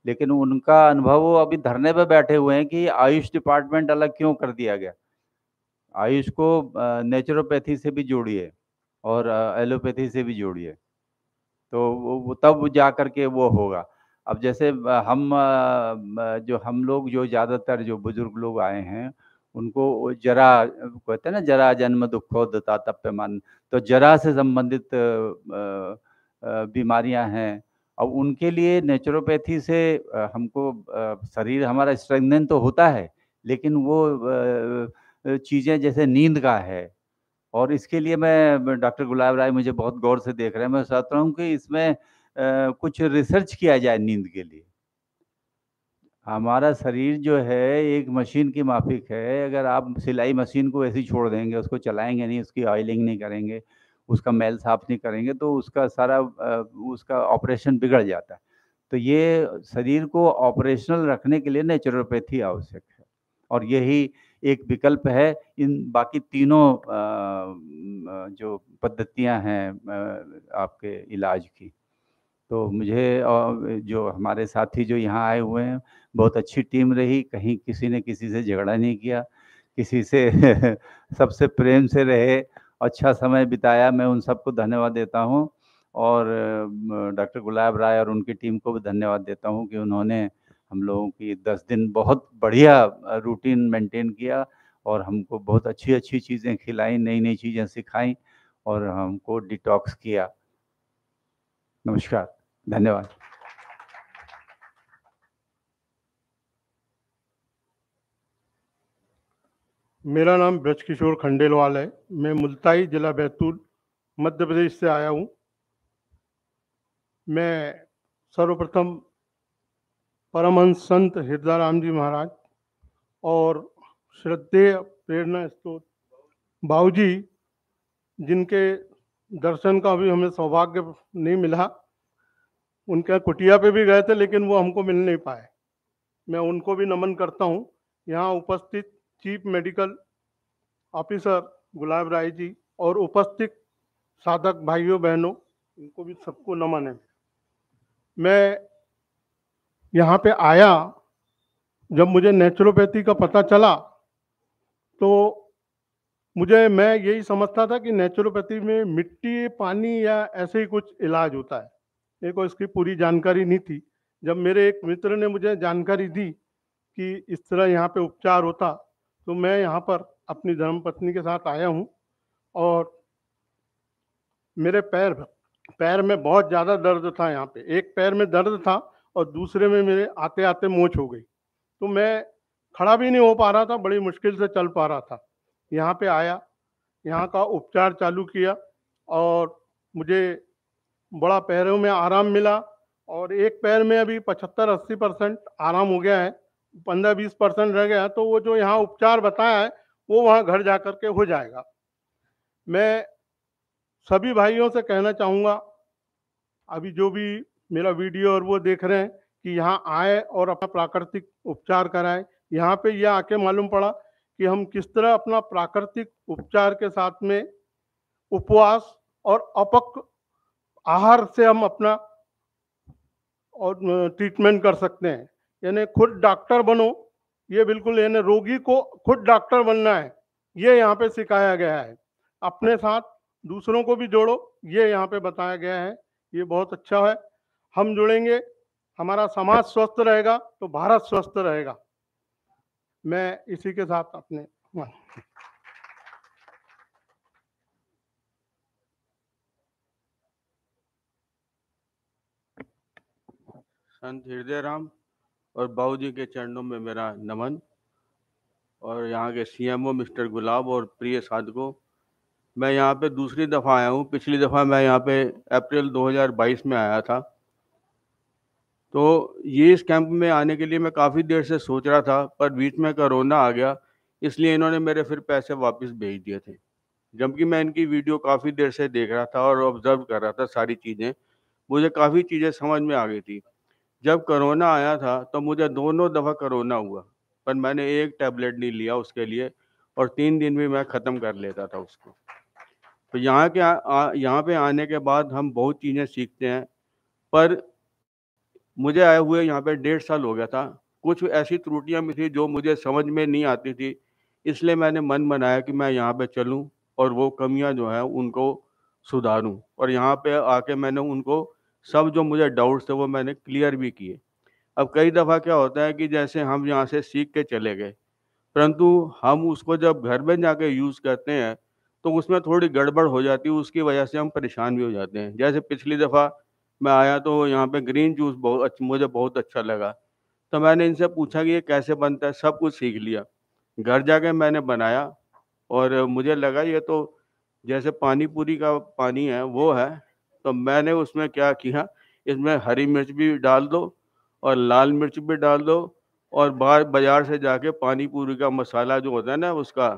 लेकिन उनका अनुभव वो अभी धरने पर बैठे हुए हैं कि आयुष डिपार्टमेंट अलग क्यों कर दिया गया आयुष को नेचुरोपैथी से भी जोड़िए और एलोपैथी से भी जोड़िए तो तब जा के वो होगा अब जैसे हम जो हम लोग जो ज़्यादातर जो बुजुर्ग लोग आए हैं उनको जरा कहते हैं ना जरा जन्म दुखो दता तप मन तो जरा से संबंधित बीमारियां हैं अब उनके लिए नेचुरोपैथी से हमको शरीर हमारा स्ट्रेंथन तो होता है लेकिन वो चीज़ें जैसे नींद का है और इसके लिए मैं डॉक्टर गुलाब राय मुझे बहुत गौर से देख रहे हैं मैं चाहता हूँ कि इसमें कुछ रिसर्च किया जाए नींद के लिए हमारा शरीर जो है एक मशीन की माफिक है अगर आप सिलाई मशीन को ऐसी छोड़ देंगे उसको चलाएंगे नहीं उसकी ऑयलिंग नहीं करेंगे उसका मैल साफ नहीं करेंगे तो उसका सारा उसका ऑपरेशन बिगड़ जाता है तो ये शरीर को ऑपरेशनल रखने के लिए नेचुरोपैथी आवश्यक है और यही एक विकल्प है इन बाकी तीनों जो पद्धतियां हैं आपके इलाज की तो मुझे जो हमारे साथी जो यहाँ आए हुए हैं बहुत अच्छी टीम रही कहीं किसी ने किसी से झगड़ा नहीं किया किसी से सबसे प्रेम से रहे अच्छा समय बिताया मैं उन सबको धन्यवाद देता हूँ और डॉक्टर गुलाब राय और उनकी टीम को भी धन्यवाद देता हूँ कि उन्होंने हम लोगों की दस दिन बहुत बढ़िया रूटीन मेंटेन किया और हमको बहुत अच्छी अच्छी चीज़ें खिलाई नई नई चीज़ें सिखाई और हमको डिटॉक्स किया नमस्कार धन्यवाद मेरा नाम ब्रजकिशोर खंडेलवाल है मैं मुल्ताई जिला बैतूल मध्य प्रदेश से आया हूँ मैं सर्वप्रथम परमहंस संत हृदयाराम जी महाराज और श्रद्धेय प्रेरणा स्त्रोत जी जिनके दर्शन का भी हमें सौभाग्य नहीं मिला उनके कुटिया पे भी गए थे लेकिन वो हमको मिल नहीं पाए मैं उनको भी नमन करता हूँ यहाँ उपस्थित chief medical officer Gulab Rai ji और उपस्थित साधक भाइयों बहनों इनको भी सबको नमन है मैं यहाँ पे आया जब मुझे नेचुरोपैथी का पता चला तो मुझे मैं यही समझता था कि नेचुरोपैथी में मिट्टी पानी या ऐसे ही कुछ इलाज होता है मेरे को इसकी पूरी जानकारी नहीं थी जब मेरे एक मित्र ने मुझे जानकारी दी कि इस तरह यहाँ पे उपचार होता तो मैं यहाँ पर अपनी धर्मपत्नी के साथ आया हूँ और मेरे पैर पैर में बहुत ज़्यादा दर्द था यहाँ पे एक पैर में दर्द था और दूसरे में मेरे आते आते मोच हो गई तो मैं खड़ा भी नहीं हो पा रहा था बड़ी मुश्किल से चल पा रहा था यहाँ पे आया यहाँ का उपचार चालू किया और मुझे बड़ा पैरों में आराम मिला और एक पैर में अभी पचहत्तर अस्सी परसेंट आराम हो गया है पंद्रह बीस परसेंट रह गया तो वो जो यहाँ उपचार बताया है वो वहाँ घर जा कर के हो जाएगा मैं सभी भाइयों से कहना चाहूँगा अभी जो भी मेरा वीडियो और वो देख रहे हैं कि यहाँ आए और अपना प्राकृतिक उपचार कराएं यहाँ पे यह आके मालूम पड़ा कि हम किस तरह अपना प्राकृतिक उपचार के साथ में उपवास और अपक आहार से हम अपना और ट्रीटमेंट कर सकते हैं यानी खुद डॉक्टर बनो ये बिल्कुल यानी रोगी को खुद डॉक्टर बनना है ये यहाँ पे सिखाया गया है अपने साथ दूसरों को भी जोड़ो ये यहाँ पे बताया गया है ये बहुत अच्छा है हम जुड़ेंगे हमारा समाज स्वस्थ रहेगा तो भारत स्वस्थ रहेगा मैं इसी के साथ अपने संत हृदय राम और बाबू जी के चरणों में मेरा नमन और यहाँ के सीएमओ मिस्टर गुलाब और प्रिय साधकों मैं यहाँ पे दूसरी दफ़ा आया हूँ पिछली दफ़ा मैं यहाँ पे अप्रैल 2022 में आया था तो ये इस कैंप में आने के लिए मैं काफ़ी देर से सोच रहा था पर बीच में करोना आ गया इसलिए इन्होंने मेरे फिर पैसे वापस भेज दिए थे जबकि मैं इनकी वीडियो काफ़ी देर से देख रहा था और ऑब्जर्व कर रहा था सारी चीज़ें मुझे काफ़ी चीज़ें समझ में आ गई थी जब कोरोना आया था तो मुझे दोनों दफ़ा कोरोना हुआ पर मैंने एक टैबलेट नहीं लिया उसके लिए और तीन दिन भी मैं ख़त्म कर लेता था उसको तो यहाँ के यहाँ पे आने के बाद हम बहुत चीज़ें सीखते हैं पर मुझे आए हुए यहाँ पे डेढ़ साल हो गया था कुछ ऐसी त्रुटियाँ भी थी जो मुझे समझ में नहीं आती थी इसलिए मैंने मन बनाया कि मैं यहाँ पे चलूँ और वो कमियाँ जो हैं उनको सुधारूँ और यहाँ पे आके मैंने उनको सब जो मुझे डाउट्स थे वो मैंने क्लियर भी किए अब कई दफ़ा क्या होता है कि जैसे हम यहाँ से सीख के चले गए परंतु हम उसको जब घर में जाके यूज़ करते हैं तो उसमें थोड़ी गड़बड़ हो जाती है उसकी वजह से हम परेशान भी हो जाते हैं जैसे पिछली दफ़ा मैं आया तो यहाँ पे ग्रीन जूस बहुत अच्छा, मुझे बहुत अच्छा लगा तो मैंने इनसे पूछा कि ये कैसे बनता है सब कुछ सीख लिया घर जाके मैंने बनाया और मुझे लगा ये तो जैसे पानी पूरी का पानी है वो है तो मैंने उसमें क्या किया इसमें हरी मिर्च भी डाल दो और लाल मिर्च भी डाल दो और बाहर बाजार से जाके पानी पूरी का मसाला जो होता है ना उसका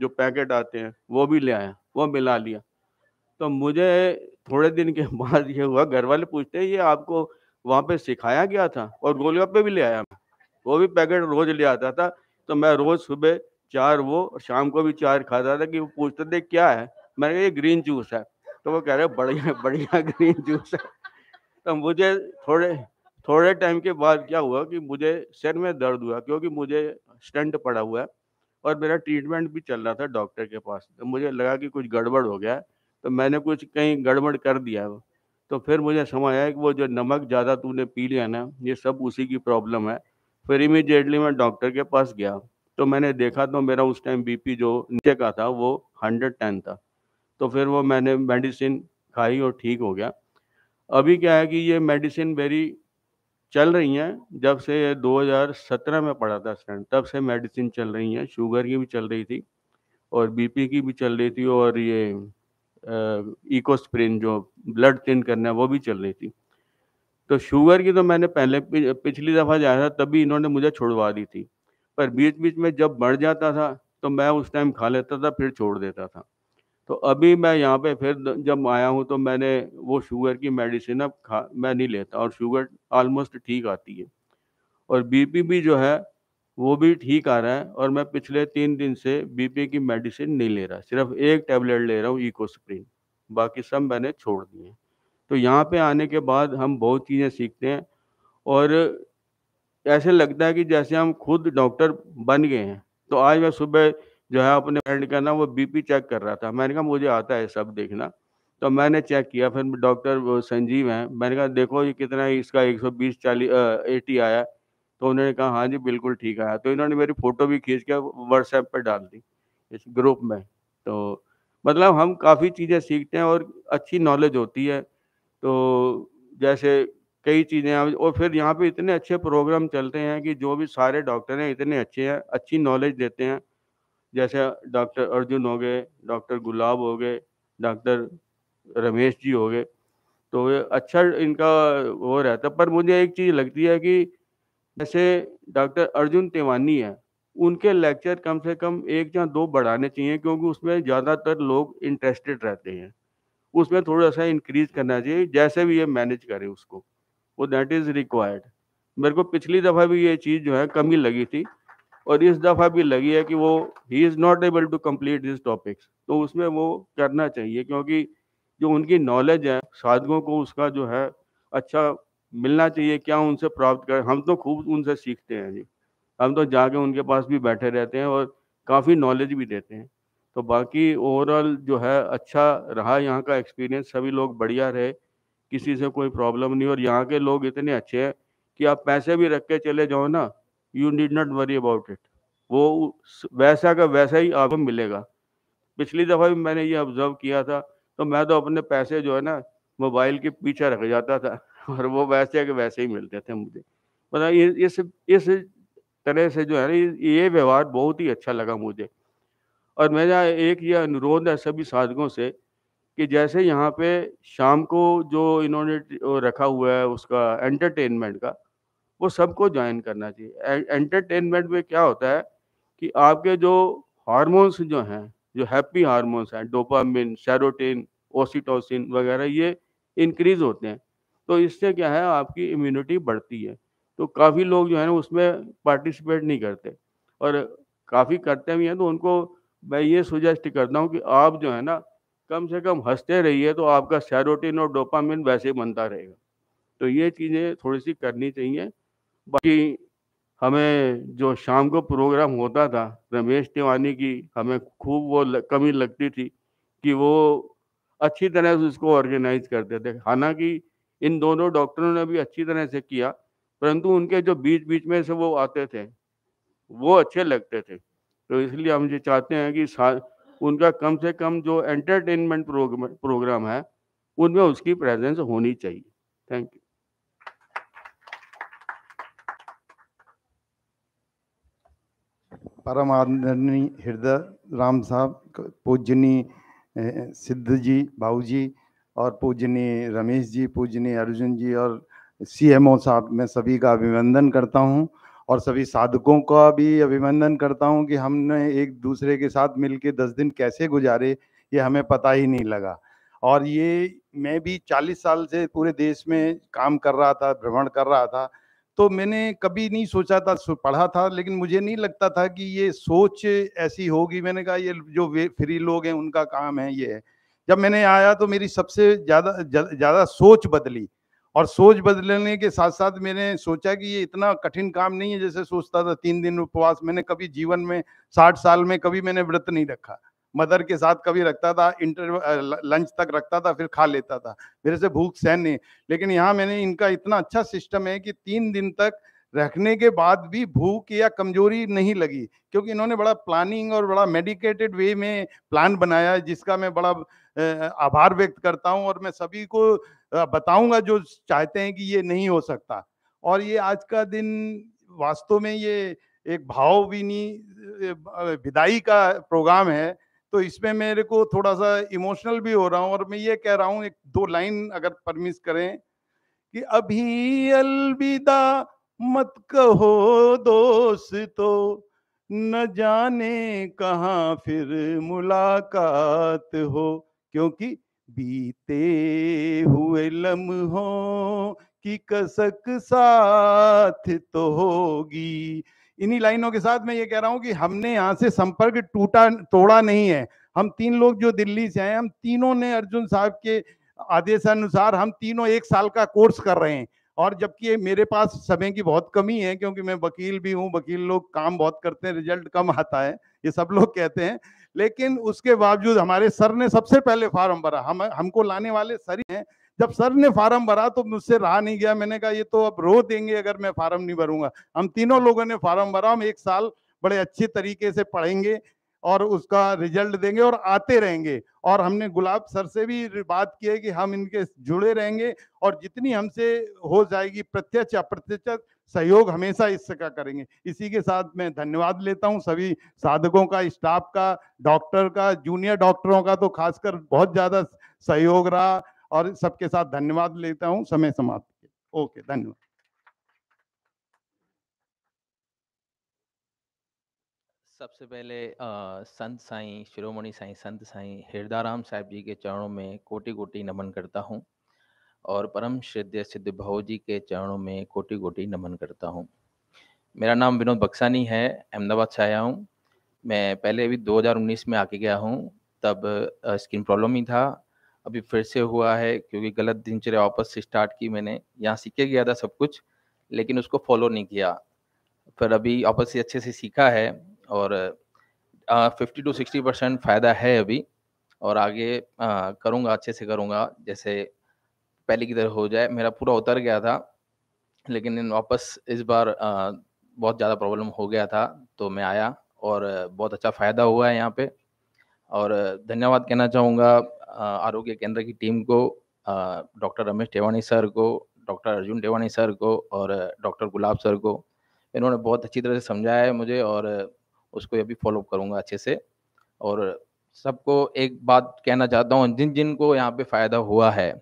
जो पैकेट आते हैं वो भी ले आया वो मिला लिया तो मुझे थोड़े दिन के बाद ये हुआ घर वाले पूछते हैं ये आपको वहाँ पे सिखाया गया था और गोलगप्पे भी ले आया मैं वो भी पैकेट रोज ले आता था तो मैं रोज सुबह चार वो शाम को भी चार खाता था कि वो पूछते थे क्या है मैंने कहा ये ग्रीन जूस है तो वो कह रहे बढ़िया बढ़िया ग्रीन जूस है तो मुझे थोड़े थोड़े टाइम के बाद क्या हुआ कि मुझे सिर में दर्द हुआ क्योंकि मुझे स्टंट पड़ा हुआ है और मेरा ट्रीटमेंट भी चल रहा था डॉक्टर के पास तो मुझे लगा कि कुछ गड़बड़ हो गया तो मैंने कुछ कहीं गड़बड़ कर दिया है तो फिर मुझे समझ आया कि वो जो नमक ज़्यादा तूने पी लिया ना ये सब उसी की प्रॉब्लम है फिर इमीडिएटली मैं डॉक्टर के पास गया तो मैंने देखा तो मेरा उस टाइम बीपी जो नीचे का था वो हंड्रेड टेन था तो फिर वो मैंने मेडिसिन खाई और ठीक हो गया अभी क्या है कि ये मेडिसिन मेरी चल रही हैं जब से 2017 में पड़ा था स्टैंड तब से मेडिसिन चल रही हैं शुगर की भी चल रही थी और बीपी की भी चल रही थी और ये इकोस्प्रिन जो ब्लड थिन करना है वो भी चल रही थी तो शुगर की तो मैंने पहले पिछली दफ़ा जाया था तभी इन्होंने मुझे छुड़वा दी थी पर बीच बीच में जब बढ़ जाता था तो मैं उस टाइम खा लेता था फिर छोड़ देता था तो अभी मैं यहाँ पे फिर जब आया हूँ तो मैंने वो शुगर की मेडिसिन अब खा मैं नहीं लेता और शुगर ऑलमोस्ट ठीक आती है और बीपी भी जो है वो भी ठीक आ रहा है और मैं पिछले तीन दिन से बीपी की मेडिसिन नहीं ले रहा सिर्फ एक टैबलेट ले रहा हूँ इकोस्प्रिन बाकी सब मैंने छोड़ दिए तो यहाँ पे आने के बाद हम बहुत चीज़ें सीखते हैं और ऐसे लगता है कि जैसे हम खुद डॉक्टर बन गए हैं तो आज मैं सुबह जो है अपने फ्रेंड का ना वो बीपी चेक कर रहा था मैंने कहा मुझे आता है सब देखना तो मैंने चेक किया फिर डॉक्टर संजीव हैं मैंने कहा देखो ये कितना है इसका बीस चालीस एटी आया तो उन्होंने कहा हाँ जी बिल्कुल ठीक आया तो इन्होंने मेरी फ़ोटो भी खींच के व्हाट्सएप पर डाल दी इस ग्रुप में तो मतलब हम काफ़ी चीज़ें सीखते हैं और अच्छी नॉलेज होती है तो जैसे कई चीज़ें और फिर यहाँ पे इतने अच्छे प्रोग्राम चलते हैं कि जो भी सारे डॉक्टर हैं इतने अच्छे हैं अच्छी नॉलेज देते हैं जैसे डॉक्टर अर्जुन हो गए डॉक्टर गुलाब हो गए डॉक्टर रमेश जी हो गए तो अच्छा इनका वो रहता पर मुझे एक चीज़ लगती है कि जैसे डॉक्टर अर्जुन तिवानी है उनके लेक्चर कम से कम एक या दो बढ़ाने चाहिए क्योंकि उसमें ज़्यादातर लोग इंटरेस्टेड रहते हैं उसमें थोड़ा सा इंक्रीज करना चाहिए जैसे भी ये मैनेज करें उसको वो दैट इज़ रिक्वायर्ड मेरे को पिछली दफ़ा भी ये चीज़ जो है कमी लगी थी और इस दफ़ा भी लगी है कि वो he is not able to complete this topics तो उसमें वो करना चाहिए क्योंकि जो उनकी नॉलेज है साधकों को उसका जो है अच्छा मिलना चाहिए क्या उनसे प्राप्त कर हम तो खूब उनसे सीखते हैं जी हम तो जाके उनके पास भी बैठे रहते हैं और काफ़ी नॉलेज भी देते हैं तो बाकी ओवरऑल जो है अच्छा रहा यहाँ का एक्सपीरियंस सभी लोग बढ़िया रहे किसी से कोई प्रॉब्लम नहीं और यहाँ के लोग इतने अच्छे हैं कि आप पैसे भी रख के चले जाओ ना you need not worry about it वो वैसा का वैसा ही आपको मिलेगा पिछली दफ़ा भी मैंने ये ऑब्जर्व किया था तो मैं तो अपने पैसे जो है ना मोबाइल के पीछे रख जाता था और वो वैसे के वैसे ही मिलते थे मुझे मतलब इस इस तरह से जो है ना ये व्यवहार बहुत ही अच्छा लगा मुझे और मेरा एक ये अनुरोध है सभी साधकों से कि जैसे यहाँ पे शाम को जो इन्होंने रखा हुआ है उसका एंटरटेनमेंट का वो सबको ज्वाइन करना चाहिए एंटरटेनमेंट में क्या होता है कि आपके जो हार्मोन्स जो हैं जो हैप्पी हार्मोन्स हैं डोपामिन सेरोटिन ओसीटोसिन वगैरह ये इंक्रीज होते हैं तो इससे क्या है आपकी इम्यूनिटी बढ़ती है तो काफ़ी लोग जो है ना उसमें पार्टिसिपेट नहीं करते और काफ़ी करते भी हैं तो उनको मैं ये सुजेस्ट करता हूँ कि आप जो है ना कम से कम हंसते रहिए तो आपका सेरोटिन और डोपामिन वैसे बनता रहेगा तो ये चीज़ें थोड़ी सी करनी चाहिए बाकी हमें जो शाम को प्रोग्राम होता था रमेश तिवानी की हमें खूब वो ल, कमी लगती थी कि वो अच्छी तरह से उसको ऑर्गेनाइज करते थे हालांकि इन दोनों डॉक्टरों ने भी अच्छी तरह से किया परंतु उनके जो बीच बीच में से वो आते थे वो अच्छे लगते थे तो इसलिए हम ये चाहते हैं कि उनका कम से कम जो एंटरटेनमेंट प्रोग्राम है उनमें उसकी प्रेजेंस होनी चाहिए थैंक यू परम आदरणीय हृदय राम साहब पूजनीय सिद्ध जी भाऊ जी और पूजनीय रमेश जी पूजनीय अर्जुन जी और सीएमओ साहब मैं सभी का अभिनंदन करता हूं और सभी साधकों का भी अभिनंदन करता हूं कि हमने एक दूसरे के साथ मिलके दस दिन कैसे गुजारे ये हमें पता ही नहीं लगा और ये मैं भी 40 साल से पूरे देश में काम कर रहा था भ्रमण कर रहा था तो मैंने कभी नहीं सोचा था पढ़ा था लेकिन मुझे नहीं लगता था कि ये सोच ऐसी होगी मैंने कहा ये जो फ्री लोग हैं उनका काम है ये है जब मैंने आया तो मेरी सबसे ज़्यादा ज़्यादा सोच बदली और सोच बदलने के साथ साथ मैंने सोचा कि ये इतना कठिन काम नहीं है जैसे सोचता था तीन दिन उपवास मैंने कभी जीवन में साठ साल में कभी मैंने व्रत नहीं रखा मदर के साथ कभी रखता था इंटर लंच तक रखता था फिर खा लेता था मेरे से भूख सहन नहीं लेकिन यहाँ मैंने इनका इतना अच्छा सिस्टम है कि तीन दिन तक रखने के बाद भी भूख या कमजोरी नहीं लगी क्योंकि इन्होंने बड़ा प्लानिंग और बड़ा मेडिकेटेड वे में प्लान बनाया जिसका मैं बड़ा आभार व्यक्त करता हूँ और मैं सभी को बताऊंगा जो चाहते हैं कि ये नहीं हो सकता और ये आज का दिन वास्तव में ये एक भाव भी नहीं विदाई का प्रोग्राम है तो इसमें मेरे को थोड़ा सा इमोशनल भी हो रहा हूँ और मैं ये कह रहा हूँ एक दो लाइन अगर परमिस करें कि अभी अलविदा मत कहो दोस्तो न जाने कहाँ फिर मुलाकात हो क्योंकि बीते हुए लम्हों की कसक साथ तो होगी इन्हीं लाइनों के साथ मैं ये कह रहा हूँ कि हमने यहाँ से संपर्क टूटा तोड़ा नहीं है हम तीन लोग जो दिल्ली से आए हम तीनों ने अर्जुन साहब के आदेशानुसार हम तीनों एक साल का कोर्स कर रहे हैं और जबकि मेरे पास समय की बहुत कमी है क्योंकि मैं वकील भी हूँ वकील लोग काम बहुत करते हैं रिजल्ट कम आता है ये सब लोग कहते हैं लेकिन उसके बावजूद हमारे सर ने सबसे पहले फॉर्म भरा हम हमको लाने वाले सर हैं जब सर ने फार्म भरा तो मुझसे रहा नहीं गया मैंने कहा ये तो अब रो देंगे अगर मैं फार्म नहीं भरूंगा हम तीनों लोगों ने फार्म भरा हम एक साल बड़े अच्छे तरीके से पढ़ेंगे और उसका रिजल्ट देंगे और आते रहेंगे और हमने गुलाब सर से भी बात की है कि हम इनके जुड़े रहेंगे और जितनी हमसे हो जाएगी प्रत्यक्ष अप्रत्यक्ष सहयोग हमेशा इसका करेंगे इसी के साथ मैं धन्यवाद लेता हूं सभी साधकों का स्टाफ का डॉक्टर का जूनियर डॉक्टरों का तो खासकर बहुत ज़्यादा सहयोग रहा और सबके साथ धन्यवाद लेता हूँ समय समाप्त ओके धन्यवाद सबसे पहले आ, संत साईं शिरोमणि साईं संत साईं हिरदाराम साहब जी के चरणों में कोटि कोटि नमन करता हूँ और परम श्रद्धेय सिद्ध भाव जी के चरणों में कोटि कोटि नमन करता हूँ मेरा नाम विनोद बक्सानी है अहमदाबाद से आया हूँ मैं पहले अभी 2019 में आके गया हूँ तब स्किन प्रॉब्लम ही था अभी फिर से हुआ है क्योंकि गलत दिनचर्या वापस से स्टार्ट की मैंने यहाँ सीखे गया था सब कुछ लेकिन उसको फॉलो नहीं किया फिर अभी वापस से अच्छे से सीखा है और फिफ्टी टू सिक्सटी परसेंट फ़ायदा है अभी और आगे करूँगा अच्छे से करूँगा जैसे पहले की तरह हो जाए मेरा पूरा उतर गया था लेकिन वापस इस बार आ, बहुत ज़्यादा प्रॉब्लम हो गया था तो मैं आया और बहुत अच्छा फ़ायदा हुआ है यहाँ पे और धन्यवाद कहना चाहूँगा आरोग्य केंद्र की टीम को डॉक्टर रमेश टेवानी सर को डॉक्टर अर्जुन टेवानी सर को और डॉक्टर गुलाब सर को इन्होंने बहुत अच्छी तरह से समझाया है मुझे और उसको अभी फॉलोअप करूँगा अच्छे से और सबको एक बात कहना चाहता हूँ जिन जिन को यहाँ पे फ़ायदा हुआ है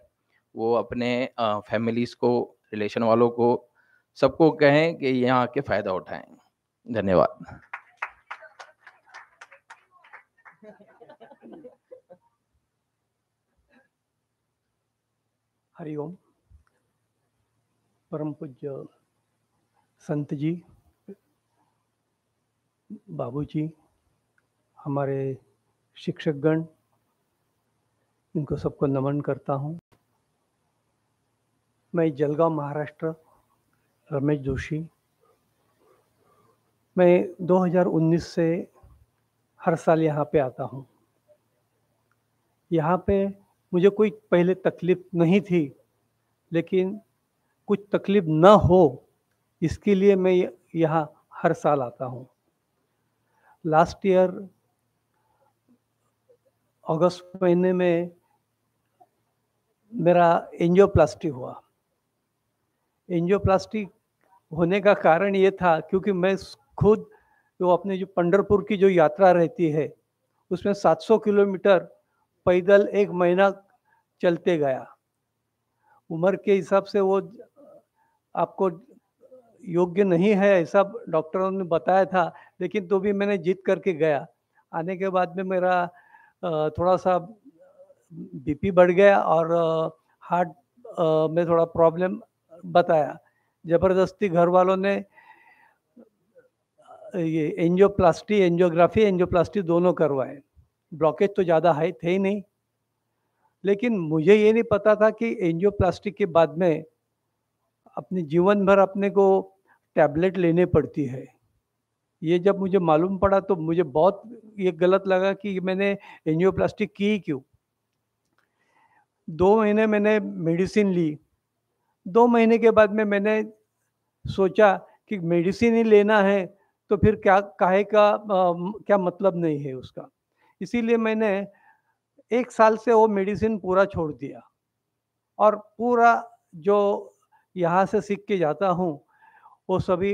वो अपने फैमिलीज़ को रिलेशन वालों को सबको कहें कि यहाँ आके फ़ायदा उठाएं धन्यवाद हरिओम परम पूज्य संत जी बाबू जी हमारे शिक्षकगण इनको सबको नमन करता हूँ मैं जलगांव महाराष्ट्र रमेश जोशी मैं 2019 से हर साल यहाँ पे आता हूँ यहाँ पे मुझे कोई पहले तकलीफ नहीं थी लेकिन कुछ तकलीफ ना हो इसके लिए मैं यहाँ हर साल आता हूँ लास्ट ईयर अगस्त महीने में मेरा एंजियोप्लास्टी हुआ एंजियोप्लास्टी होने का कारण ये था क्योंकि मैं खुद जो अपने जो पंडरपुर की जो यात्रा रहती है उसमें 700 किलोमीटर पैदल एक महीना चलते गया उम्र के हिसाब से वो आपको योग्य नहीं है ऐसा डॉक्टरों ने बताया था लेकिन तो भी मैंने जीत करके गया आने के बाद में मेरा थोड़ा सा बीपी बढ़ गया और हार्ट में थोड़ा प्रॉब्लम बताया ज़बरदस्ती घर वालों ने ये एंजियोप्लास्टी एंजियोग्राफी एंजियोप्लास्टी दोनों करवाए ब्लॉकेज तो ज़्यादा हाई थे ही नहीं लेकिन मुझे ये नहीं पता था कि एनजियो के बाद में अपने जीवन भर अपने को टैबलेट लेने पड़ती है ये जब मुझे मालूम पड़ा तो मुझे बहुत ये गलत लगा कि मैंने एनजियो की क्यों दो महीने मैंने मेडिसिन ली दो महीने के बाद में मैंने सोचा कि मेडिसिन ही लेना है तो फिर क्या काहे का आ, क्या मतलब नहीं है उसका इसीलिए मैंने एक साल से वो मेडिसिन पूरा छोड़ दिया और पूरा जो यहाँ से सीख के जाता हूँ वो सभी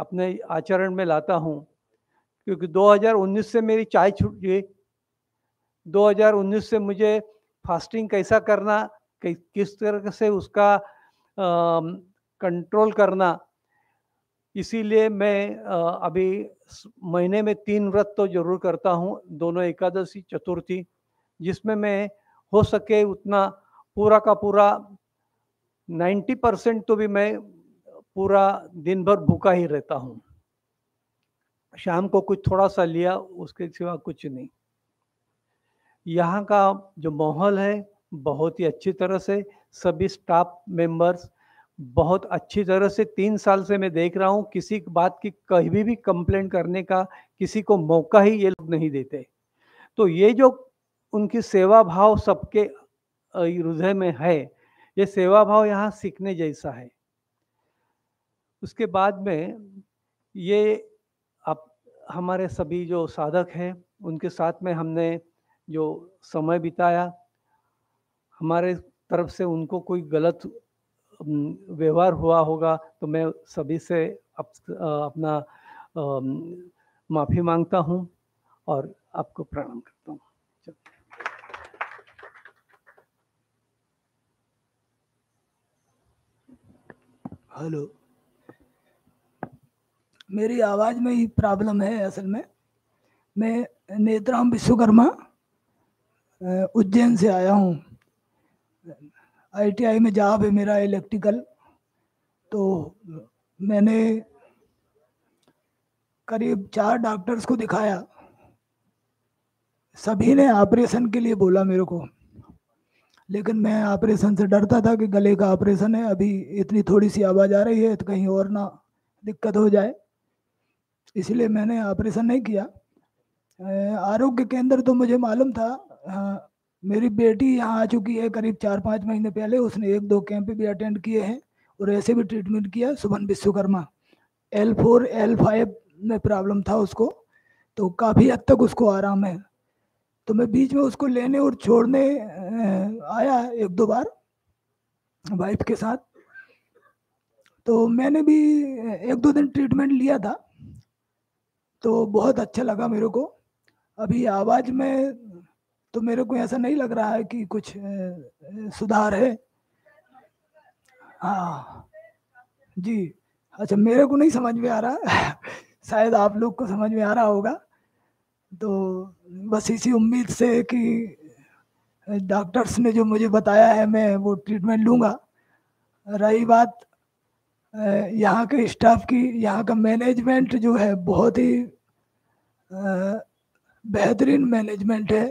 अपने आचरण में लाता हूँ क्योंकि 2019 से मेरी चाय छूट गई 2019 से मुझे फास्टिंग कैसा करना किस तरह से उसका कंट्रोल करना इसीलिए मैं अभी महीने में तीन व्रत तो जरूर करता हूँ दोनों एकादशी चतुर्थी जिसमें मैं हो सके उतना पूरा का पूरा 90 परसेंट तो भी मैं पूरा दिन भर भूखा ही रहता हूँ शाम को कुछ थोड़ा सा लिया उसके सिवा कुछ नहीं यहाँ का जो माहौल है बहुत ही अच्छी तरह से सभी स्टाफ मेंबर्स बहुत अच्छी तरह से तीन साल से मैं देख रहा हूँ किसी बात की कहीं भी कंप्लेंट करने का किसी को मौका ही ये लोग नहीं देते तो ये जो उनकी सेवा भाव सबके हृदय में है ये सेवा भाव यहाँ सीखने जैसा है उसके बाद में ये आप हमारे सभी जो साधक हैं उनके साथ में हमने जो समय बिताया हमारे तरफ से उनको कोई गलत व्यवहार हुआ होगा तो मैं सभी से अप, अपना माफ़ी मांगता हूँ और आपको प्रणाम करता हूँ हेलो मेरी आवाज़ में ही प्रॉब्लम है असल में मैं नेत्राम विश्वकर्मा उज्जैन से आया हूँ आईटीआई में जॉब है मेरा इलेक्ट्रिकल तो मैंने करीब चार डॉक्टर्स को दिखाया सभी ने ऑपरेशन के लिए बोला मेरे को लेकिन मैं ऑपरेशन से डरता था कि गले का ऑपरेशन है अभी इतनी थोड़ी सी आवाज़ आ रही है तो कहीं और ना दिक्कत हो जाए इसलिए मैंने ऑपरेशन नहीं किया आरोग्य केंद्र तो मुझे मालूम था मेरी बेटी यहाँ आ चुकी है करीब चार पाँच महीने पहले उसने एक दो कैंप भी अटेंड किए हैं और ऐसे भी ट्रीटमेंट किया Suman Vishwakarma L four L five में प्रॉब्लम था उसको तो काफ़ी हद तक उसको आराम है तो मैं बीच में उसको लेने और छोड़ने आया एक दो बार वाइफ के साथ तो मैंने भी एक दो दिन ट्रीटमेंट लिया था तो बहुत अच्छा लगा मेरे को अभी आवाज़ में तो मेरे को ऐसा नहीं लग रहा है कि कुछ सुधार है हाँ जी अच्छा मेरे को नहीं समझ में आ रहा शायद आप लोग को समझ में आ रहा होगा तो बस इसी उम्मीद से कि डॉक्टर्स ने जो मुझे बताया है मैं वो ट्रीटमेंट लूँगा रही बात यहाँ के स्टाफ की यहाँ का मैनेजमेंट जो है बहुत ही बेहतरीन मैनेजमेंट है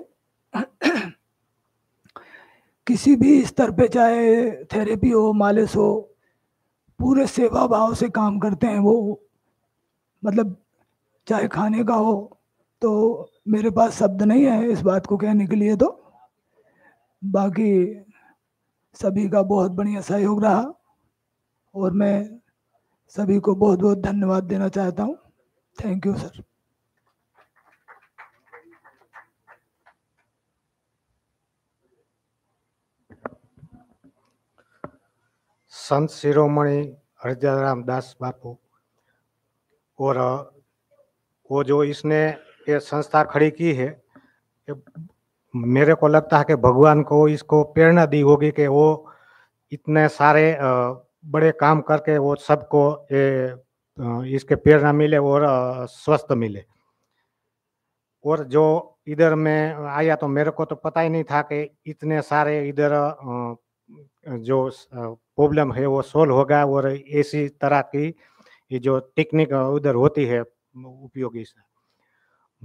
किसी भी स्तर पे चाहे थेरेपी हो मालिश हो पूरे सेवा भाव से काम करते हैं वो मतलब चाहे खाने का हो तो मेरे पास शब्द नहीं है इस बात को कहने के लिए तो बाकी सभी का बहुत बढ़िया सहयोग रहा और मैं सभी को बहुत बहुत धन्यवाद देना चाहता हूँ थैंक यू सर संत शिरोमणि हरिदराम दास बापू और वो जो इसने ये संस्था खड़ी की है मेरे को लगता है कि भगवान को इसको प्रेरणा दी होगी कि वो इतने सारे बड़े काम करके वो सबको इसके प्रेरणा मिले और स्वस्थ मिले और जो इधर में आया तो मेरे को तो पता ही नहीं था कि इतने सारे इधर जो प्रॉब्लम है वो सॉल्व होगा और ऐसी तरह की ये जो टेक्निक उधर होती है उपयोगी से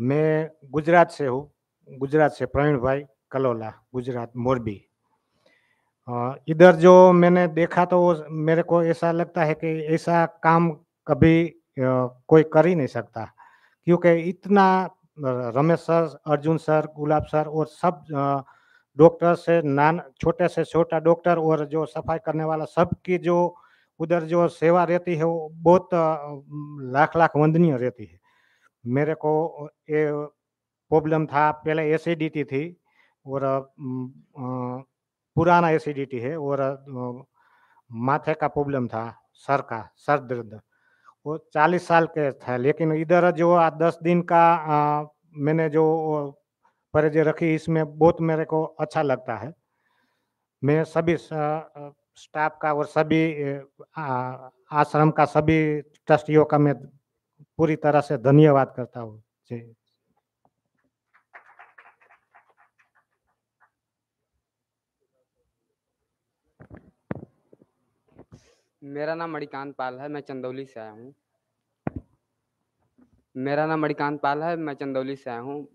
मैं गुजरात से हूँ गुजरात से प्रवीण भाई कलोला गुजरात मोरबी इधर जो मैंने देखा तो मेरे को ऐसा लगता है कि ऐसा काम कभी कोई कर ही नहीं सकता क्योंकि इतना Ramesh sir Arjun sir Gulab sir और सब डॉक्टर से नान छोटे से छोटा डॉक्टर और जो सफाई करने वाला सबकी जो उधर जो सेवा रहती है वो बहुत लाख लाख वंदनीय रहती है मेरे को ये प्रॉब्लम था पहले एसिडिटी थी और पुराना एसिडिटी है और माथे का प्रॉब्लम था सर का सर दर्द वो चालीस साल के था लेकिन इधर जो दस दिन का आ, मैंने जो पर जो रखी इसमें बहुत मेरे को अच्छा लगता है मैं सभी स्टाफ का और सभी आश्रम का सभी ट्रस्टियों का मैं पूरी तरह से धन्यवाद करता हूँ जी मेरा नाम मणिकांत पाल है मैं चंदौली से आया हूँ मेरा नाम मणिकांत पाल है मैं चंदौली से आया हूँ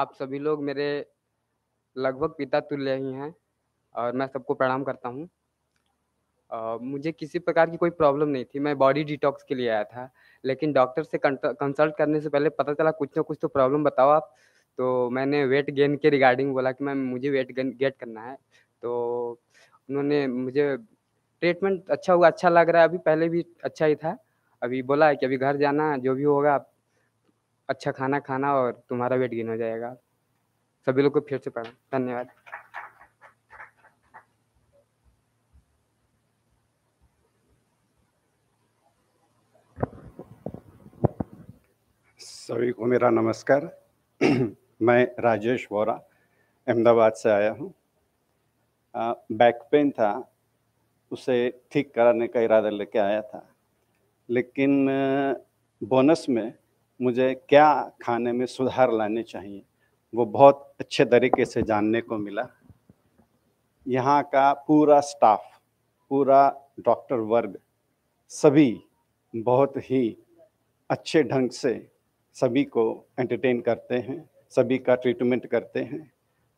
आप सभी लोग मेरे लगभग पिता तुल्य ही हैं और मैं सबको प्रणाम करता हूँ मुझे किसी प्रकार की कोई प्रॉब्लम नहीं थी मैं बॉडी डिटॉक्स के लिए आया था लेकिन डॉक्टर से कंसल्ट करने से पहले पता चला कुछ ना कुछ तो प्रॉब्लम बताओ आप तो मैंने वेट गेन के रिगार्डिंग बोला कि मैम मुझे वेट गेन गेट करना है तो उन्होंने मुझे ट्रीटमेंट अच्छा हुआ अच्छा लग रहा है अभी पहले भी अच्छा ही था अभी बोला है कि अभी घर जाना जो भी होगा आप अच्छा खाना खाना और तुम्हारा वेट गेन हो जाएगा सभी लोग को फिर से पढ़ा धन्यवाद सभी को मेरा नमस्कार मैं राजेश वोरा अहमदाबाद से आया हूँ बैक पेन था उसे ठीक कराने का इरादा लेके आया था लेकिन बोनस में मुझे क्या खाने में सुधार लाने चाहिए वो बहुत अच्छे तरीके से जानने को मिला यहाँ का पूरा स्टाफ पूरा डॉक्टर वर्ग सभी बहुत ही अच्छे ढंग से सभी को एंटरटेन करते हैं सभी का ट्रीटमेंट करते हैं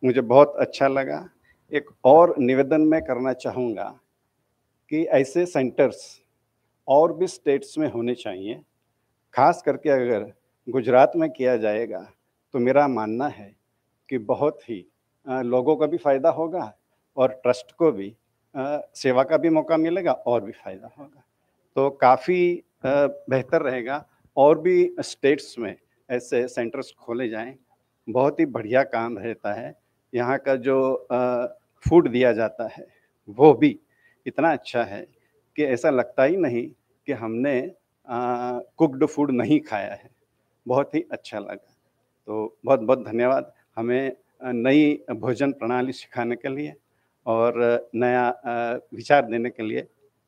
मुझे बहुत अच्छा लगा एक और निवेदन मैं करना चाहूँगा कि ऐसे सेंटर्स और भी स्टेट्स में होने चाहिए खास करके अगर गुजरात में किया जाएगा तो मेरा मानना है कि बहुत ही लोगों का भी फ़ायदा होगा और ट्रस्ट को भी सेवा का भी मौका मिलेगा और भी फ़ायदा होगा तो काफ़ी बेहतर रहेगा और भी स्टेट्स में ऐसे सेंटर्स खोले जाएं बहुत ही बढ़िया काम रहता है यहाँ का जो फूड दिया जाता है वो भी इतना अच्छा है कि ऐसा लगता ही नहीं कि हमने कुक्ड फूड नहीं खाया है बहुत ही अच्छा लगा तो बहुत बहुत धन्यवाद हमें नई भोजन प्रणाली सिखाने के लिए और नया विचार देने के लिए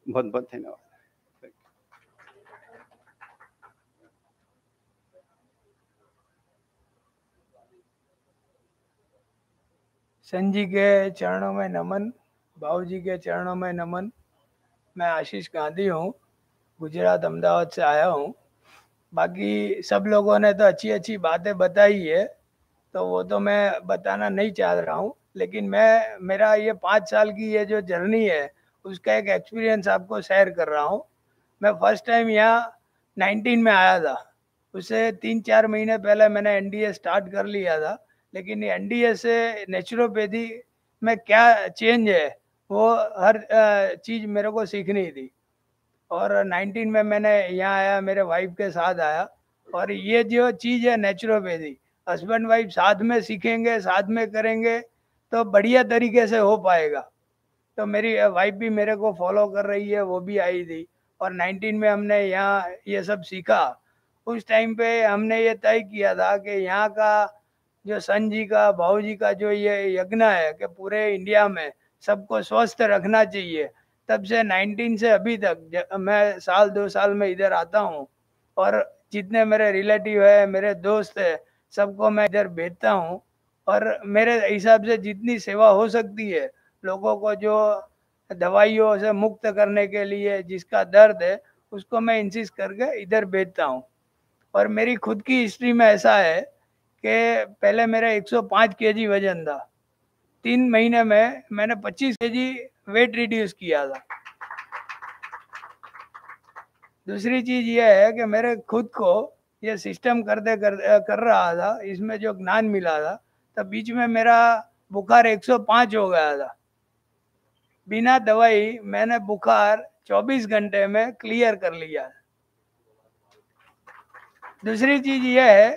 बहुत बहुत धन्यवाद संजी के चरणों में नमन भाव जी के चरणों में नमन मैं आशीष गांधी हूँ गुजरात अहमदाबाद से आया हूँ बाकी सब लोगों ने तो अच्छी अच्छी बातें बताई है तो वो तो मैं बताना नहीं चाह रहा हूँ लेकिन मैं मेरा ये पाँच साल की ये जो जर्नी है उसका एक एक्सपीरियंस आपको शेयर कर रहा हूँ मैं फर्स्ट टाइम यहाँ नाइनटीन में आया था उससे तीन चार महीने पहले मैंने एन स्टार्ट कर लिया था लेकिन एन से नेचुरोपैथी में क्या चेंज है वो हर चीज़ मेरे को सीखनी थी और 19 में मैंने यहाँ आया मेरे वाइफ के साथ आया और ये जो चीज़ है नेचुरोपैथी हस्बैंड वाइफ साथ में सीखेंगे साथ में करेंगे तो बढ़िया तरीके से हो पाएगा तो मेरी वाइफ भी मेरे को फॉलो कर रही है वो भी आई थी और 19 में हमने यहाँ ये सब सीखा उस टाइम पे हमने ये तय किया था कि यहाँ का जो सन जी का भाव जी का जो ये यज्ञ है कि पूरे इंडिया में सबको स्वस्थ रखना चाहिए तब से 19 से अभी तक मैं साल दो साल में इधर आता हूँ और जितने मेरे रिलेटिव है मेरे दोस्त है सबको मैं इधर भेजता हूँ और मेरे हिसाब से जितनी सेवा हो सकती है लोगों को जो दवाइयों से मुक्त करने के लिए जिसका दर्द है उसको मैं इंसिस करके इधर भेजता हूँ और मेरी खुद की हिस्ट्री में ऐसा है कि पहले मेरा 105 केजी वजन था तीन महीने में मैंने 25 केजी वेट रिड्यूस किया था दूसरी चीज यह है कि मेरे खुद को यह सिस्टम करते कर, कर रहा था इसमें जो ज्ञान मिला था तब बीच में मेरा बुखार 105 हो गया था बिना दवाई मैंने बुखार 24 घंटे में क्लियर कर लिया दूसरी चीज यह है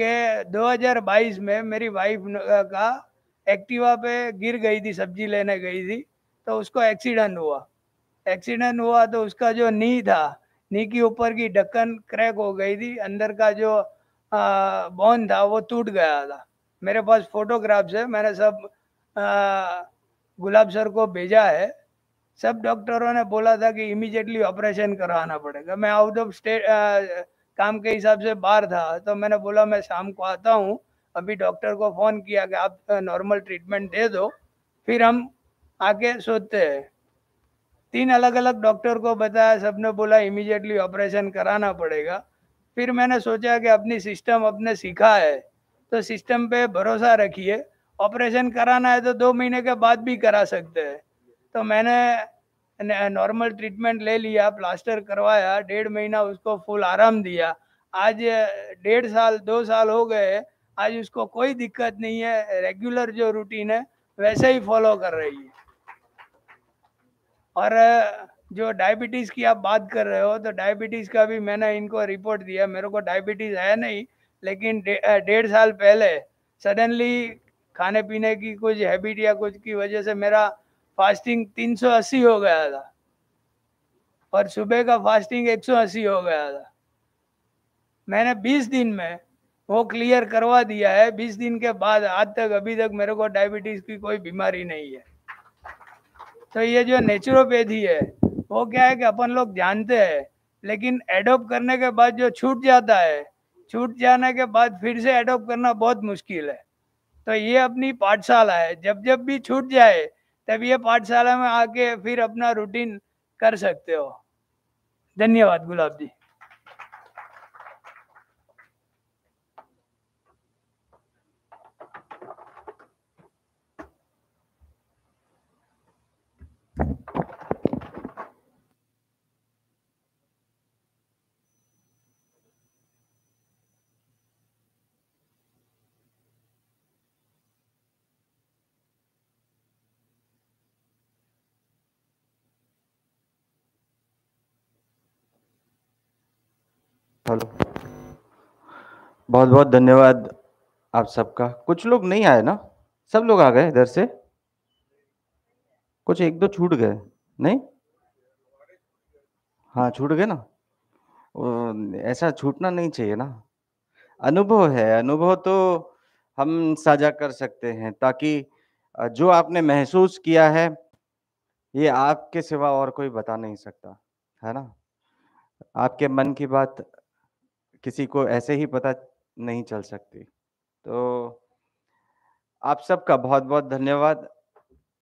कि 2022 में मेरी वाइफ का एक्टिवा पे गिर गई थी सब्जी लेने गई थी तो उसको एक्सीडेंट हुआ एक्सीडेंट हुआ तो उसका जो नी था नी की ऊपर की ढक्कन क्रैक हो गई थी अंदर का जो बोन था वो टूट गया था मेरे पास फोटोग्राफ्स है मैंने सब गुलाब सर को भेजा है सब डॉक्टरों ने बोला था कि इमिजिएटली ऑपरेशन करवाना पड़ेगा मैं आउट ऑफ स्टेट काम के हिसाब से बाहर था तो मैंने बोला मैं शाम को आता हूँ अभी डॉक्टर को फ़ोन किया कि आप नॉर्मल ट्रीटमेंट दे दो फिर हम आके सोते हैं तीन अलग अलग डॉक्टर को बताया सबने बोला इमिजिएटली ऑपरेशन कराना पड़ेगा फिर मैंने सोचा कि अपनी सिस्टम अपने सीखा है तो सिस्टम पे भरोसा रखिए ऑपरेशन कराना है तो दो महीने के बाद भी करा सकते हैं तो मैंने नॉर्मल ट्रीटमेंट ले लिया प्लास्टर करवाया डेढ़ महीना उसको फुल आराम दिया आज डेढ़ साल दो साल हो गए आज उसको कोई दिक्कत नहीं है रेगुलर जो रूटीन है वैसे ही फॉलो कर रही है और जो डायबिटीज़ की आप बात कर रहे हो तो डायबिटीज़ का भी मैंने इनको रिपोर्ट दिया मेरे को डायबिटीज़ है नहीं लेकिन डेढ़ साल पहले सडनली खाने पीने की कुछ हैबिट या कुछ की वजह से मेरा फास्टिंग 380 हो गया था और सुबह का फास्टिंग 180 हो गया था मैंने 20 दिन में वो क्लियर करवा दिया है 20 दिन के बाद आज तक अभी तक मेरे को डायबिटीज़ की कोई बीमारी नहीं है तो ये जो नेचुरोपैथी है वो क्या है कि अपन लोग जानते हैं लेकिन एडोप्ट करने के बाद जो छूट जाता है छूट जाने के बाद फिर से एडोप्ट करना बहुत मुश्किल है तो ये अपनी पाठशाला है जब जब भी छूट जाए तब ये पाठशाला में आके फिर अपना रूटीन कर सकते हो धन्यवाद गुलाब जी हेलो बहुत बहुत धन्यवाद आप सबका कुछ लोग नहीं आए ना सब लोग आ गए इधर से कुछ एक दो छूट गए नहीं हाँ छूट गए ना ऐसा छूटना नहीं चाहिए ना अनुभव है अनुभव तो हम साझा कर सकते हैं ताकि जो आपने महसूस किया है ये आपके सिवा और कोई बता नहीं सकता है ना आपके मन की बात किसी को ऐसे ही पता नहीं चल सकती तो आप सबका बहुत बहुत धन्यवाद